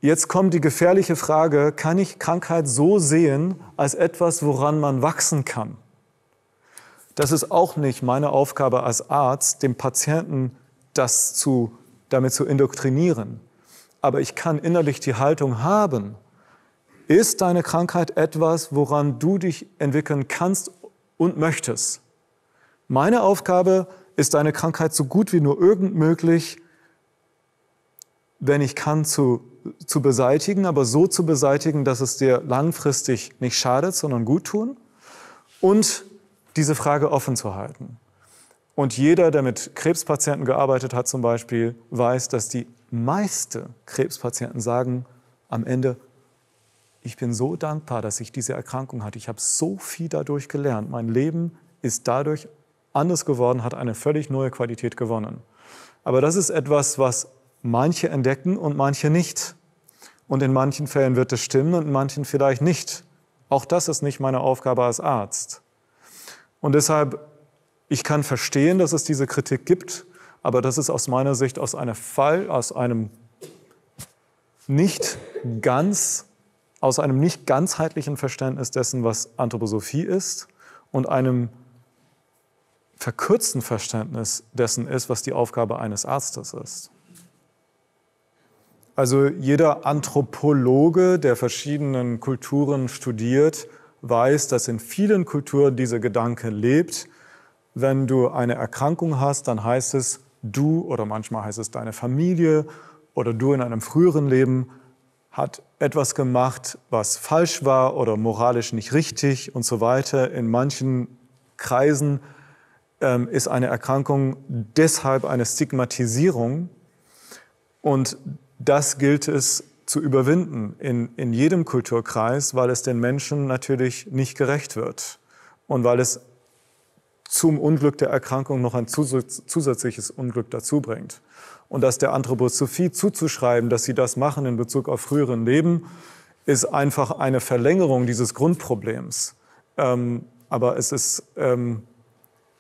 Jetzt kommt die gefährliche Frage, kann ich Krankheit so sehen als etwas, woran man wachsen kann? Das ist auch nicht meine Aufgabe als Arzt, dem Patienten das zu, damit zu indoktrinieren aber ich kann innerlich die Haltung haben, ist deine Krankheit etwas, woran du dich entwickeln kannst und möchtest? Meine Aufgabe ist, deine Krankheit so gut wie nur irgend möglich, wenn ich kann, zu, zu beseitigen, aber so zu beseitigen, dass es dir langfristig nicht schadet, sondern gut tun. Und diese Frage offen zu halten. Und jeder, der mit Krebspatienten gearbeitet hat zum Beispiel, weiß, dass die meiste Krebspatienten sagen am Ende, ich bin so dankbar, dass ich diese Erkrankung hatte. Ich habe so viel dadurch gelernt. Mein Leben ist dadurch anders geworden, hat eine völlig neue Qualität gewonnen. Aber das ist etwas, was manche entdecken und manche nicht. Und in manchen Fällen wird es stimmen und in manchen vielleicht nicht. Auch das ist nicht meine Aufgabe als Arzt. Und deshalb, ich kann verstehen, dass es diese Kritik gibt aber das ist aus meiner Sicht aus einem Fall, aus einem nicht ganz, aus einem nicht ganzheitlichen Verständnis dessen, was Anthroposophie ist und einem verkürzten Verständnis dessen ist, was die Aufgabe eines Arztes ist. Also jeder Anthropologe, der verschiedenen Kulturen studiert, weiß, dass in vielen Kulturen dieser Gedanke lebt. Wenn du eine Erkrankung hast, dann heißt es, du oder manchmal heißt es deine Familie oder du in einem früheren Leben hat etwas gemacht, was falsch war oder moralisch nicht richtig und so weiter. In manchen Kreisen ähm, ist eine Erkrankung deshalb eine Stigmatisierung und das gilt es zu überwinden in, in jedem Kulturkreis, weil es den Menschen natürlich nicht gerecht wird und weil es zum Unglück der Erkrankung noch ein zusätzliches Unglück dazu bringt. Und dass der Anthroposophie zuzuschreiben, dass sie das machen in Bezug auf früheren Leben, ist einfach eine Verlängerung dieses Grundproblems. Ähm, aber es ist ähm,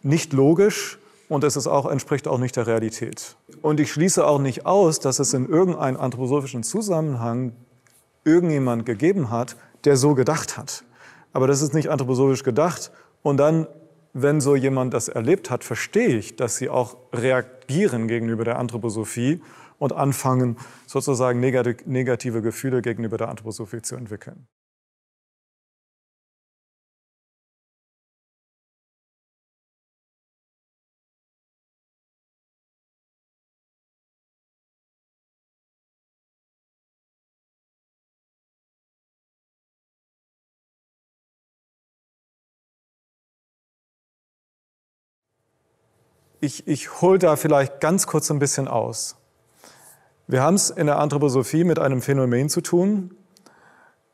nicht logisch und es ist auch, entspricht auch nicht der Realität. Und ich schließe auch nicht aus, dass es in irgendeinem anthroposophischen Zusammenhang irgendjemand gegeben hat, der so gedacht hat. Aber das ist nicht anthroposophisch gedacht und dann wenn so jemand das erlebt hat, verstehe ich, dass sie auch reagieren gegenüber der Anthroposophie und anfangen, sozusagen negative Gefühle gegenüber der Anthroposophie zu entwickeln. ich, ich hole da vielleicht ganz kurz ein bisschen aus. Wir haben es in der Anthroposophie mit einem Phänomen zu tun.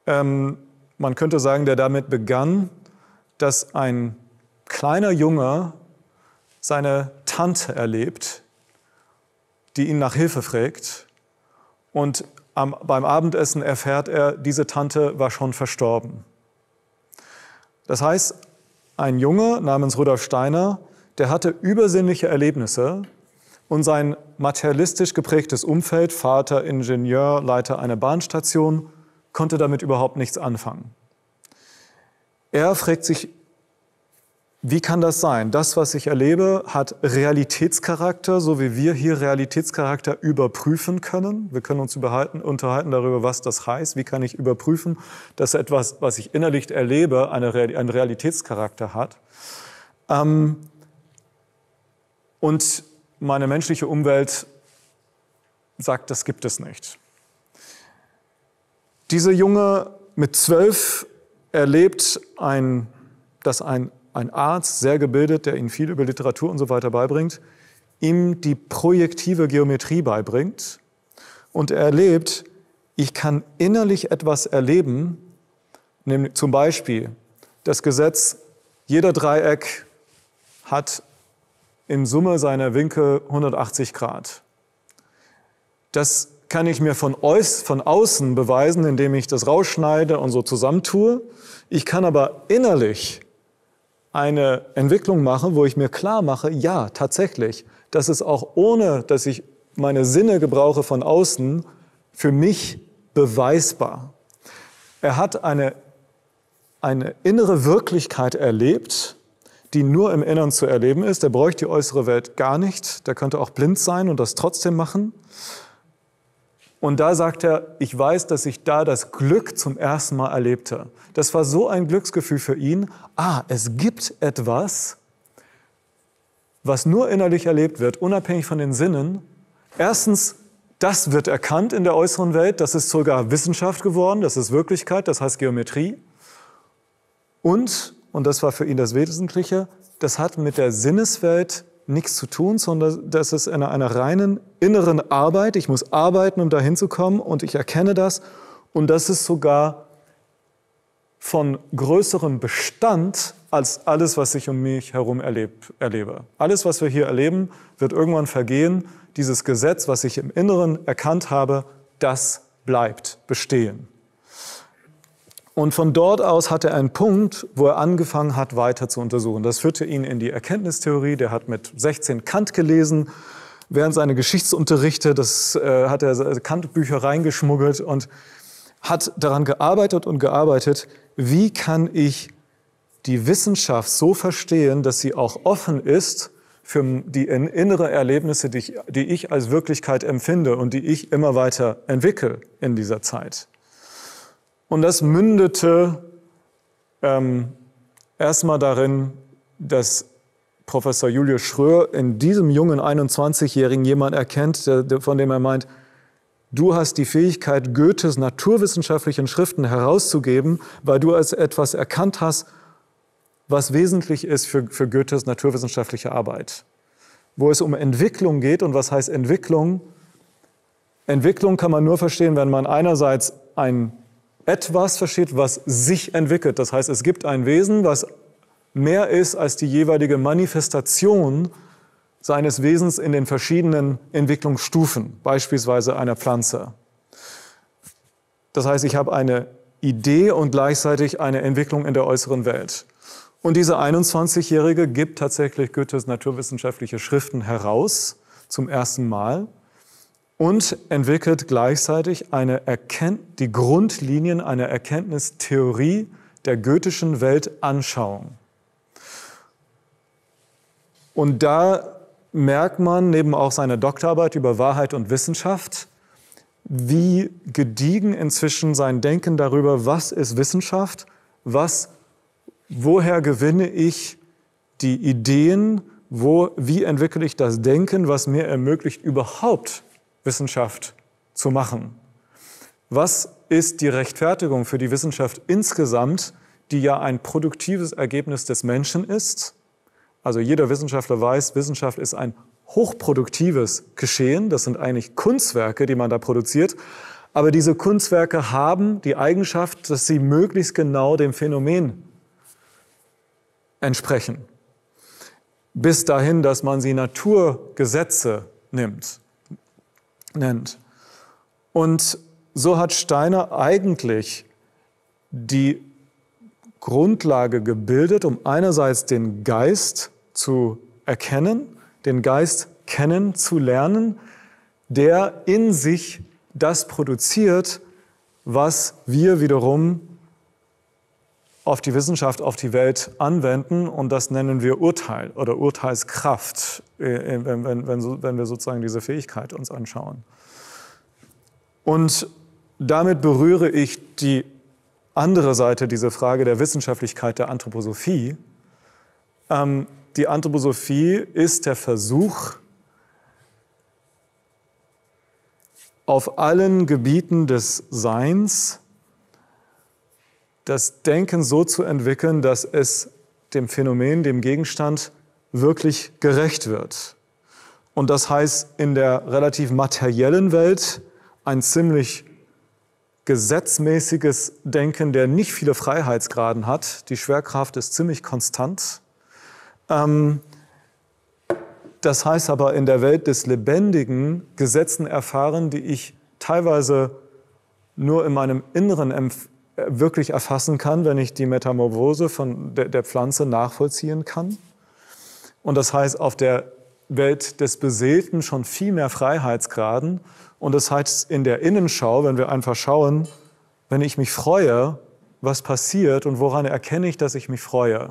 Ähm, man könnte sagen, der damit begann, dass ein kleiner Junge seine Tante erlebt, die ihn nach Hilfe fragt. Und am, beim Abendessen erfährt er, diese Tante war schon verstorben. Das heißt, ein Junge namens Rudolf Steiner der hatte übersinnliche Erlebnisse und sein materialistisch geprägtes Umfeld, Vater, Ingenieur, Leiter einer Bahnstation, konnte damit überhaupt nichts anfangen. Er fragt sich, wie kann das sein? Das, was ich erlebe, hat Realitätscharakter, so wie wir hier Realitätscharakter überprüfen können. Wir können uns unterhalten darüber, was das heißt. Wie kann ich überprüfen, dass etwas, was ich innerlich erlebe, einen Realitätscharakter hat? Ähm, und meine menschliche Umwelt sagt, das gibt es nicht. Dieser Junge mit zwölf erlebt, ein, dass ein, ein Arzt, sehr gebildet, der ihm viel über Literatur und so weiter beibringt, ihm die projektive Geometrie beibringt. Und er erlebt, ich kann innerlich etwas erleben, nämlich zum Beispiel das Gesetz, jeder Dreieck hat in Summe seiner Winkel 180 Grad. Das kann ich mir von, von außen beweisen, indem ich das rausschneide und so zusammentue. Ich kann aber innerlich eine Entwicklung machen, wo ich mir klar mache, ja, tatsächlich, das ist auch ohne, dass ich meine Sinne gebrauche von außen, für mich beweisbar. Er hat eine, eine innere Wirklichkeit erlebt, die nur im Innern zu erleben ist. Der bräuchte die äußere Welt gar nicht. Der könnte auch blind sein und das trotzdem machen. Und da sagt er, ich weiß, dass ich da das Glück zum ersten Mal erlebte. Das war so ein Glücksgefühl für ihn. Ah, es gibt etwas, was nur innerlich erlebt wird, unabhängig von den Sinnen. Erstens, das wird erkannt in der äußeren Welt. Das ist sogar Wissenschaft geworden. Das ist Wirklichkeit. Das heißt Geometrie. Und und das war für ihn das Wesentliche, das hat mit der Sinneswelt nichts zu tun, sondern das ist in einer reinen inneren Arbeit. Ich muss arbeiten, um dahin zu kommen und ich erkenne das. Und das ist sogar von größerem Bestand als alles, was ich um mich herum erleb, erlebe. Alles, was wir hier erleben, wird irgendwann vergehen. Dieses Gesetz, was ich im Inneren erkannt habe, das bleibt bestehen. Und von dort aus hat er einen Punkt, wo er angefangen hat, weiter zu untersuchen. Das führte ihn in die Erkenntnistheorie. Der hat mit 16 Kant gelesen. Während seiner Geschichtsunterrichte, das äh, hat er Kant-Bücher reingeschmuggelt und hat daran gearbeitet und gearbeitet, wie kann ich die Wissenschaft so verstehen, dass sie auch offen ist für die innere Erlebnisse, die ich, die ich als Wirklichkeit empfinde und die ich immer weiter entwickle in dieser Zeit. Und das mündete ähm, erstmal darin, dass Professor Julius Schröer in diesem jungen 21-Jährigen jemand erkennt, der, von dem er meint, du hast die Fähigkeit, Goethes naturwissenschaftlichen Schriften herauszugeben, weil du als etwas erkannt hast, was wesentlich ist für, für Goethes naturwissenschaftliche Arbeit. Wo es um Entwicklung geht und was heißt Entwicklung? Entwicklung kann man nur verstehen, wenn man einerseits ein etwas versteht, was sich entwickelt. Das heißt, es gibt ein Wesen, was mehr ist als die jeweilige Manifestation seines Wesens in den verschiedenen Entwicklungsstufen, beispielsweise einer Pflanze. Das heißt, ich habe eine Idee und gleichzeitig eine Entwicklung in der äußeren Welt. Und diese 21-Jährige gibt tatsächlich Goethes naturwissenschaftliche Schriften heraus zum ersten Mal und entwickelt gleichzeitig eine Erkennt die Grundlinien einer Erkenntnistheorie der goethischen Weltanschauung. Und da merkt man neben auch seiner Doktorarbeit über Wahrheit und Wissenschaft, wie gediegen inzwischen sein Denken darüber, was ist Wissenschaft, was, woher gewinne ich die Ideen, wo, wie entwickle ich das Denken, was mir ermöglicht, überhaupt Wissenschaft zu machen. Was ist die Rechtfertigung für die Wissenschaft insgesamt, die ja ein produktives Ergebnis des Menschen ist? Also jeder Wissenschaftler weiß, Wissenschaft ist ein hochproduktives Geschehen. Das sind eigentlich Kunstwerke, die man da produziert. Aber diese Kunstwerke haben die Eigenschaft, dass sie möglichst genau dem Phänomen entsprechen. Bis dahin, dass man sie Naturgesetze nimmt nennt. Und so hat Steiner eigentlich die Grundlage gebildet, um einerseits den Geist zu erkennen, den Geist kennen zu lernen, der in sich das produziert, was wir wiederum auf die Wissenschaft, auf die Welt anwenden. Und das nennen wir Urteil oder Urteilskraft, äh, äh, wenn, wenn, wenn, wenn wir sozusagen diese Fähigkeit uns anschauen. Und damit berühre ich die andere Seite dieser Frage der Wissenschaftlichkeit der Anthroposophie. Ähm, die Anthroposophie ist der Versuch, auf allen Gebieten des Seins das Denken so zu entwickeln, dass es dem Phänomen, dem Gegenstand wirklich gerecht wird. Und das heißt, in der relativ materiellen Welt ein ziemlich gesetzmäßiges Denken, der nicht viele Freiheitsgraden hat. Die Schwerkraft ist ziemlich konstant. Ähm, das heißt aber in der Welt des Lebendigen Gesetzen erfahren, die ich teilweise nur in meinem Inneren empfinde äh, wirklich erfassen kann, wenn ich die Metamorphose von der, der Pflanze nachvollziehen kann. Und das heißt, auf der Welt des Beseelten schon viel mehr Freiheitsgraden. Und das heißt, in der Innenschau, wenn wir einfach schauen, wenn ich mich freue, was passiert und woran erkenne ich, dass ich mich freue.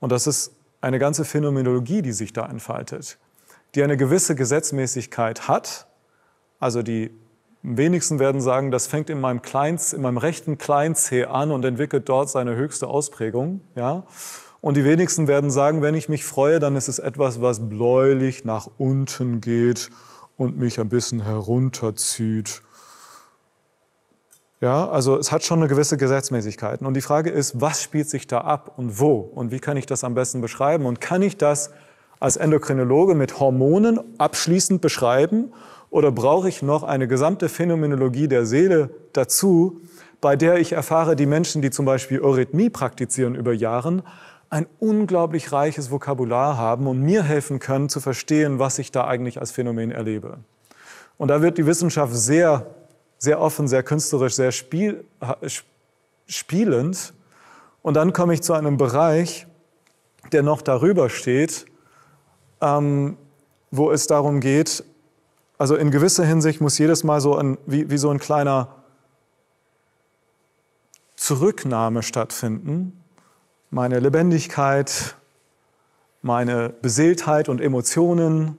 Und das ist eine ganze Phänomenologie, die sich da entfaltet, die eine gewisse Gesetzmäßigkeit hat, also die wenigsten werden sagen, das fängt in meinem, Kleinst, in meinem rechten Kleinzeh an und entwickelt dort seine höchste Ausprägung. Ja? Und die wenigsten werden sagen, wenn ich mich freue, dann ist es etwas, was bläulich nach unten geht und mich ein bisschen herunterzieht. Ja, also es hat schon eine gewisse Gesetzmäßigkeit. Und die Frage ist, was spielt sich da ab und wo? Und wie kann ich das am besten beschreiben? Und kann ich das als Endokrinologe mit Hormonen abschließend beschreiben? Oder brauche ich noch eine gesamte Phänomenologie der Seele dazu, bei der ich erfahre, die Menschen, die zum Beispiel Eurythmie praktizieren über Jahren, ein unglaublich reiches Vokabular haben und mir helfen können zu verstehen, was ich da eigentlich als Phänomen erlebe. Und da wird die Wissenschaft sehr, sehr offen, sehr künstlerisch, sehr spiel, spielend. Und dann komme ich zu einem Bereich, der noch darüber steht, ähm, wo es darum geht, also in gewisser Hinsicht muss jedes Mal so ein, wie, wie so ein kleiner Zurücknahme stattfinden. Meine Lebendigkeit, meine Beseeltheit und Emotionen,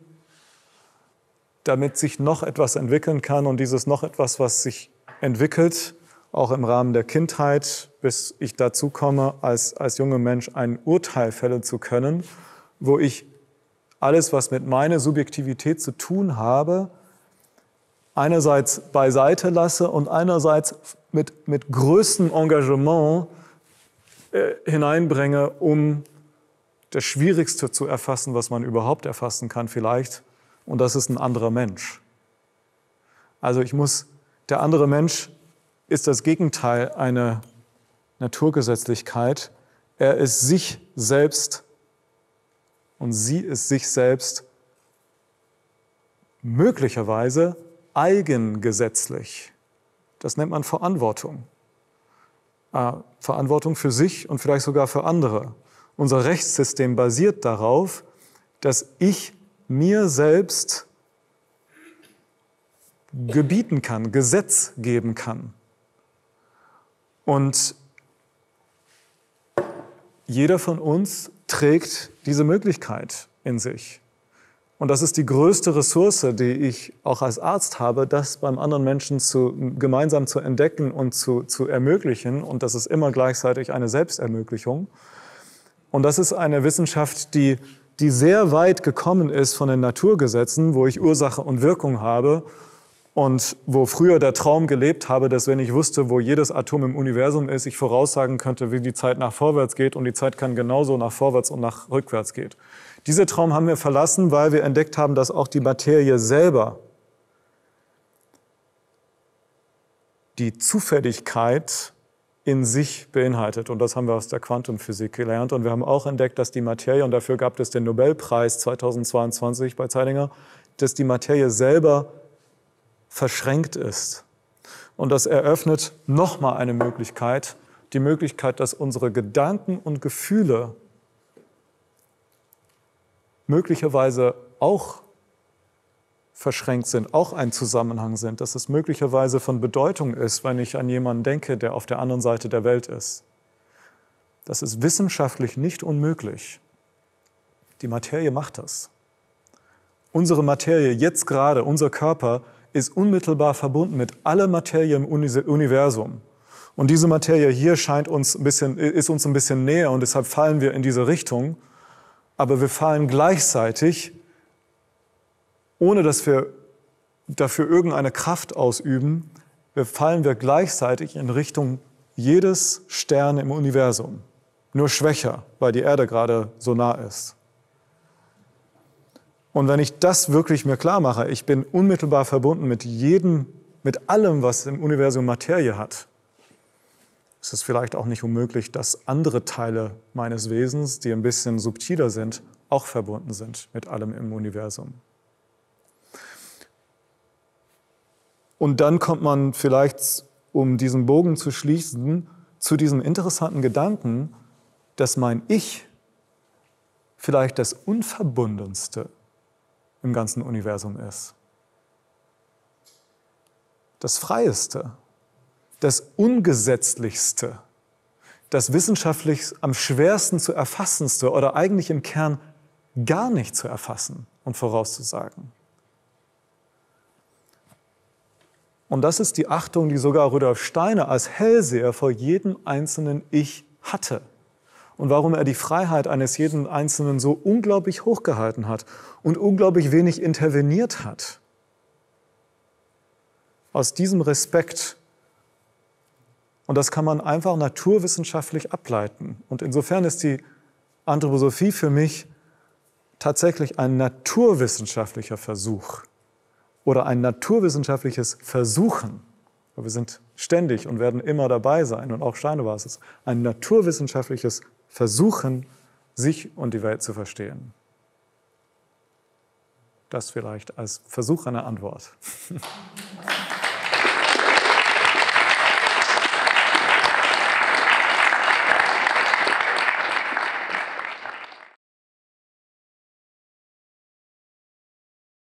damit sich noch etwas entwickeln kann und dieses noch etwas, was sich entwickelt, auch im Rahmen der Kindheit, bis ich dazu komme, als, als junger Mensch ein Urteil fällen zu können, wo ich alles, was mit meiner Subjektivität zu tun habe, einerseits beiseite lasse und einerseits mit, mit größtem Engagement äh, hineinbringe, um das Schwierigste zu erfassen, was man überhaupt erfassen kann vielleicht. Und das ist ein anderer Mensch. Also ich muss, der andere Mensch ist das Gegenteil einer Naturgesetzlichkeit. Er ist sich selbst und sie ist sich selbst möglicherweise eigengesetzlich. Das nennt man Verantwortung. Äh, Verantwortung für sich und vielleicht sogar für andere. Unser Rechtssystem basiert darauf, dass ich mir selbst gebieten kann, Gesetz geben kann. Und jeder von uns trägt diese Möglichkeit in sich. Und das ist die größte Ressource, die ich auch als Arzt habe, das beim anderen Menschen zu, gemeinsam zu entdecken und zu, zu ermöglichen. Und das ist immer gleichzeitig eine Selbstermöglichung. Und das ist eine Wissenschaft, die, die sehr weit gekommen ist von den Naturgesetzen, wo ich Ursache und Wirkung habe und wo früher der Traum gelebt habe, dass wenn ich wusste, wo jedes Atom im Universum ist, ich voraussagen könnte, wie die Zeit nach vorwärts geht und die Zeit kann genauso nach vorwärts und nach rückwärts geht. Dieser Traum haben wir verlassen, weil wir entdeckt haben, dass auch die Materie selber die Zufälligkeit in sich beinhaltet. Und das haben wir aus der Quantenphysik gelernt. Und wir haben auch entdeckt, dass die Materie, und dafür gab es den Nobelpreis 2022 bei Zeilinger, dass die Materie selber verschränkt ist. Und das eröffnet nochmal eine Möglichkeit, die Möglichkeit, dass unsere Gedanken und Gefühle möglicherweise auch verschränkt sind, auch ein Zusammenhang sind, dass es möglicherweise von Bedeutung ist, wenn ich an jemanden denke, der auf der anderen Seite der Welt ist. Das ist wissenschaftlich nicht unmöglich. Die Materie macht das. Unsere Materie jetzt gerade, unser Körper, ist unmittelbar verbunden mit aller Materie im Universum. Und diese Materie hier scheint uns ein bisschen, ist uns ein bisschen näher und deshalb fallen wir in diese Richtung. Aber wir fallen gleichzeitig, ohne dass wir dafür irgendeine Kraft ausüben, wir fallen wir gleichzeitig in Richtung jedes Stern im Universum. Nur schwächer, weil die Erde gerade so nah ist. Und wenn ich das wirklich mir klar mache, ich bin unmittelbar verbunden mit jedem, mit allem, was im Universum Materie hat, ist es vielleicht auch nicht unmöglich, dass andere Teile meines Wesens, die ein bisschen subtiler sind, auch verbunden sind mit allem im Universum. Und dann kommt man vielleicht, um diesen Bogen zu schließen, zu diesem interessanten Gedanken, dass mein Ich vielleicht das Unverbundenste ist im ganzen Universum ist. Das Freieste, das Ungesetzlichste, das wissenschaftlich am schwersten zu erfassenste oder eigentlich im Kern gar nicht zu erfassen und vorauszusagen. Und das ist die Achtung, die sogar Rudolf Steiner als Hellseher vor jedem einzelnen Ich hatte und warum er die Freiheit eines jeden Einzelnen so unglaublich hochgehalten hat und unglaublich wenig interveniert hat. Aus diesem Respekt, und das kann man einfach naturwissenschaftlich ableiten, und insofern ist die Anthroposophie für mich tatsächlich ein naturwissenschaftlicher Versuch oder ein naturwissenschaftliches Versuchen, wir sind ständig und werden immer dabei sein und auch Steine war es, ein naturwissenschaftliches versuchen, sich und die Welt zu verstehen. Das vielleicht als Versuch einer Antwort. *laughs*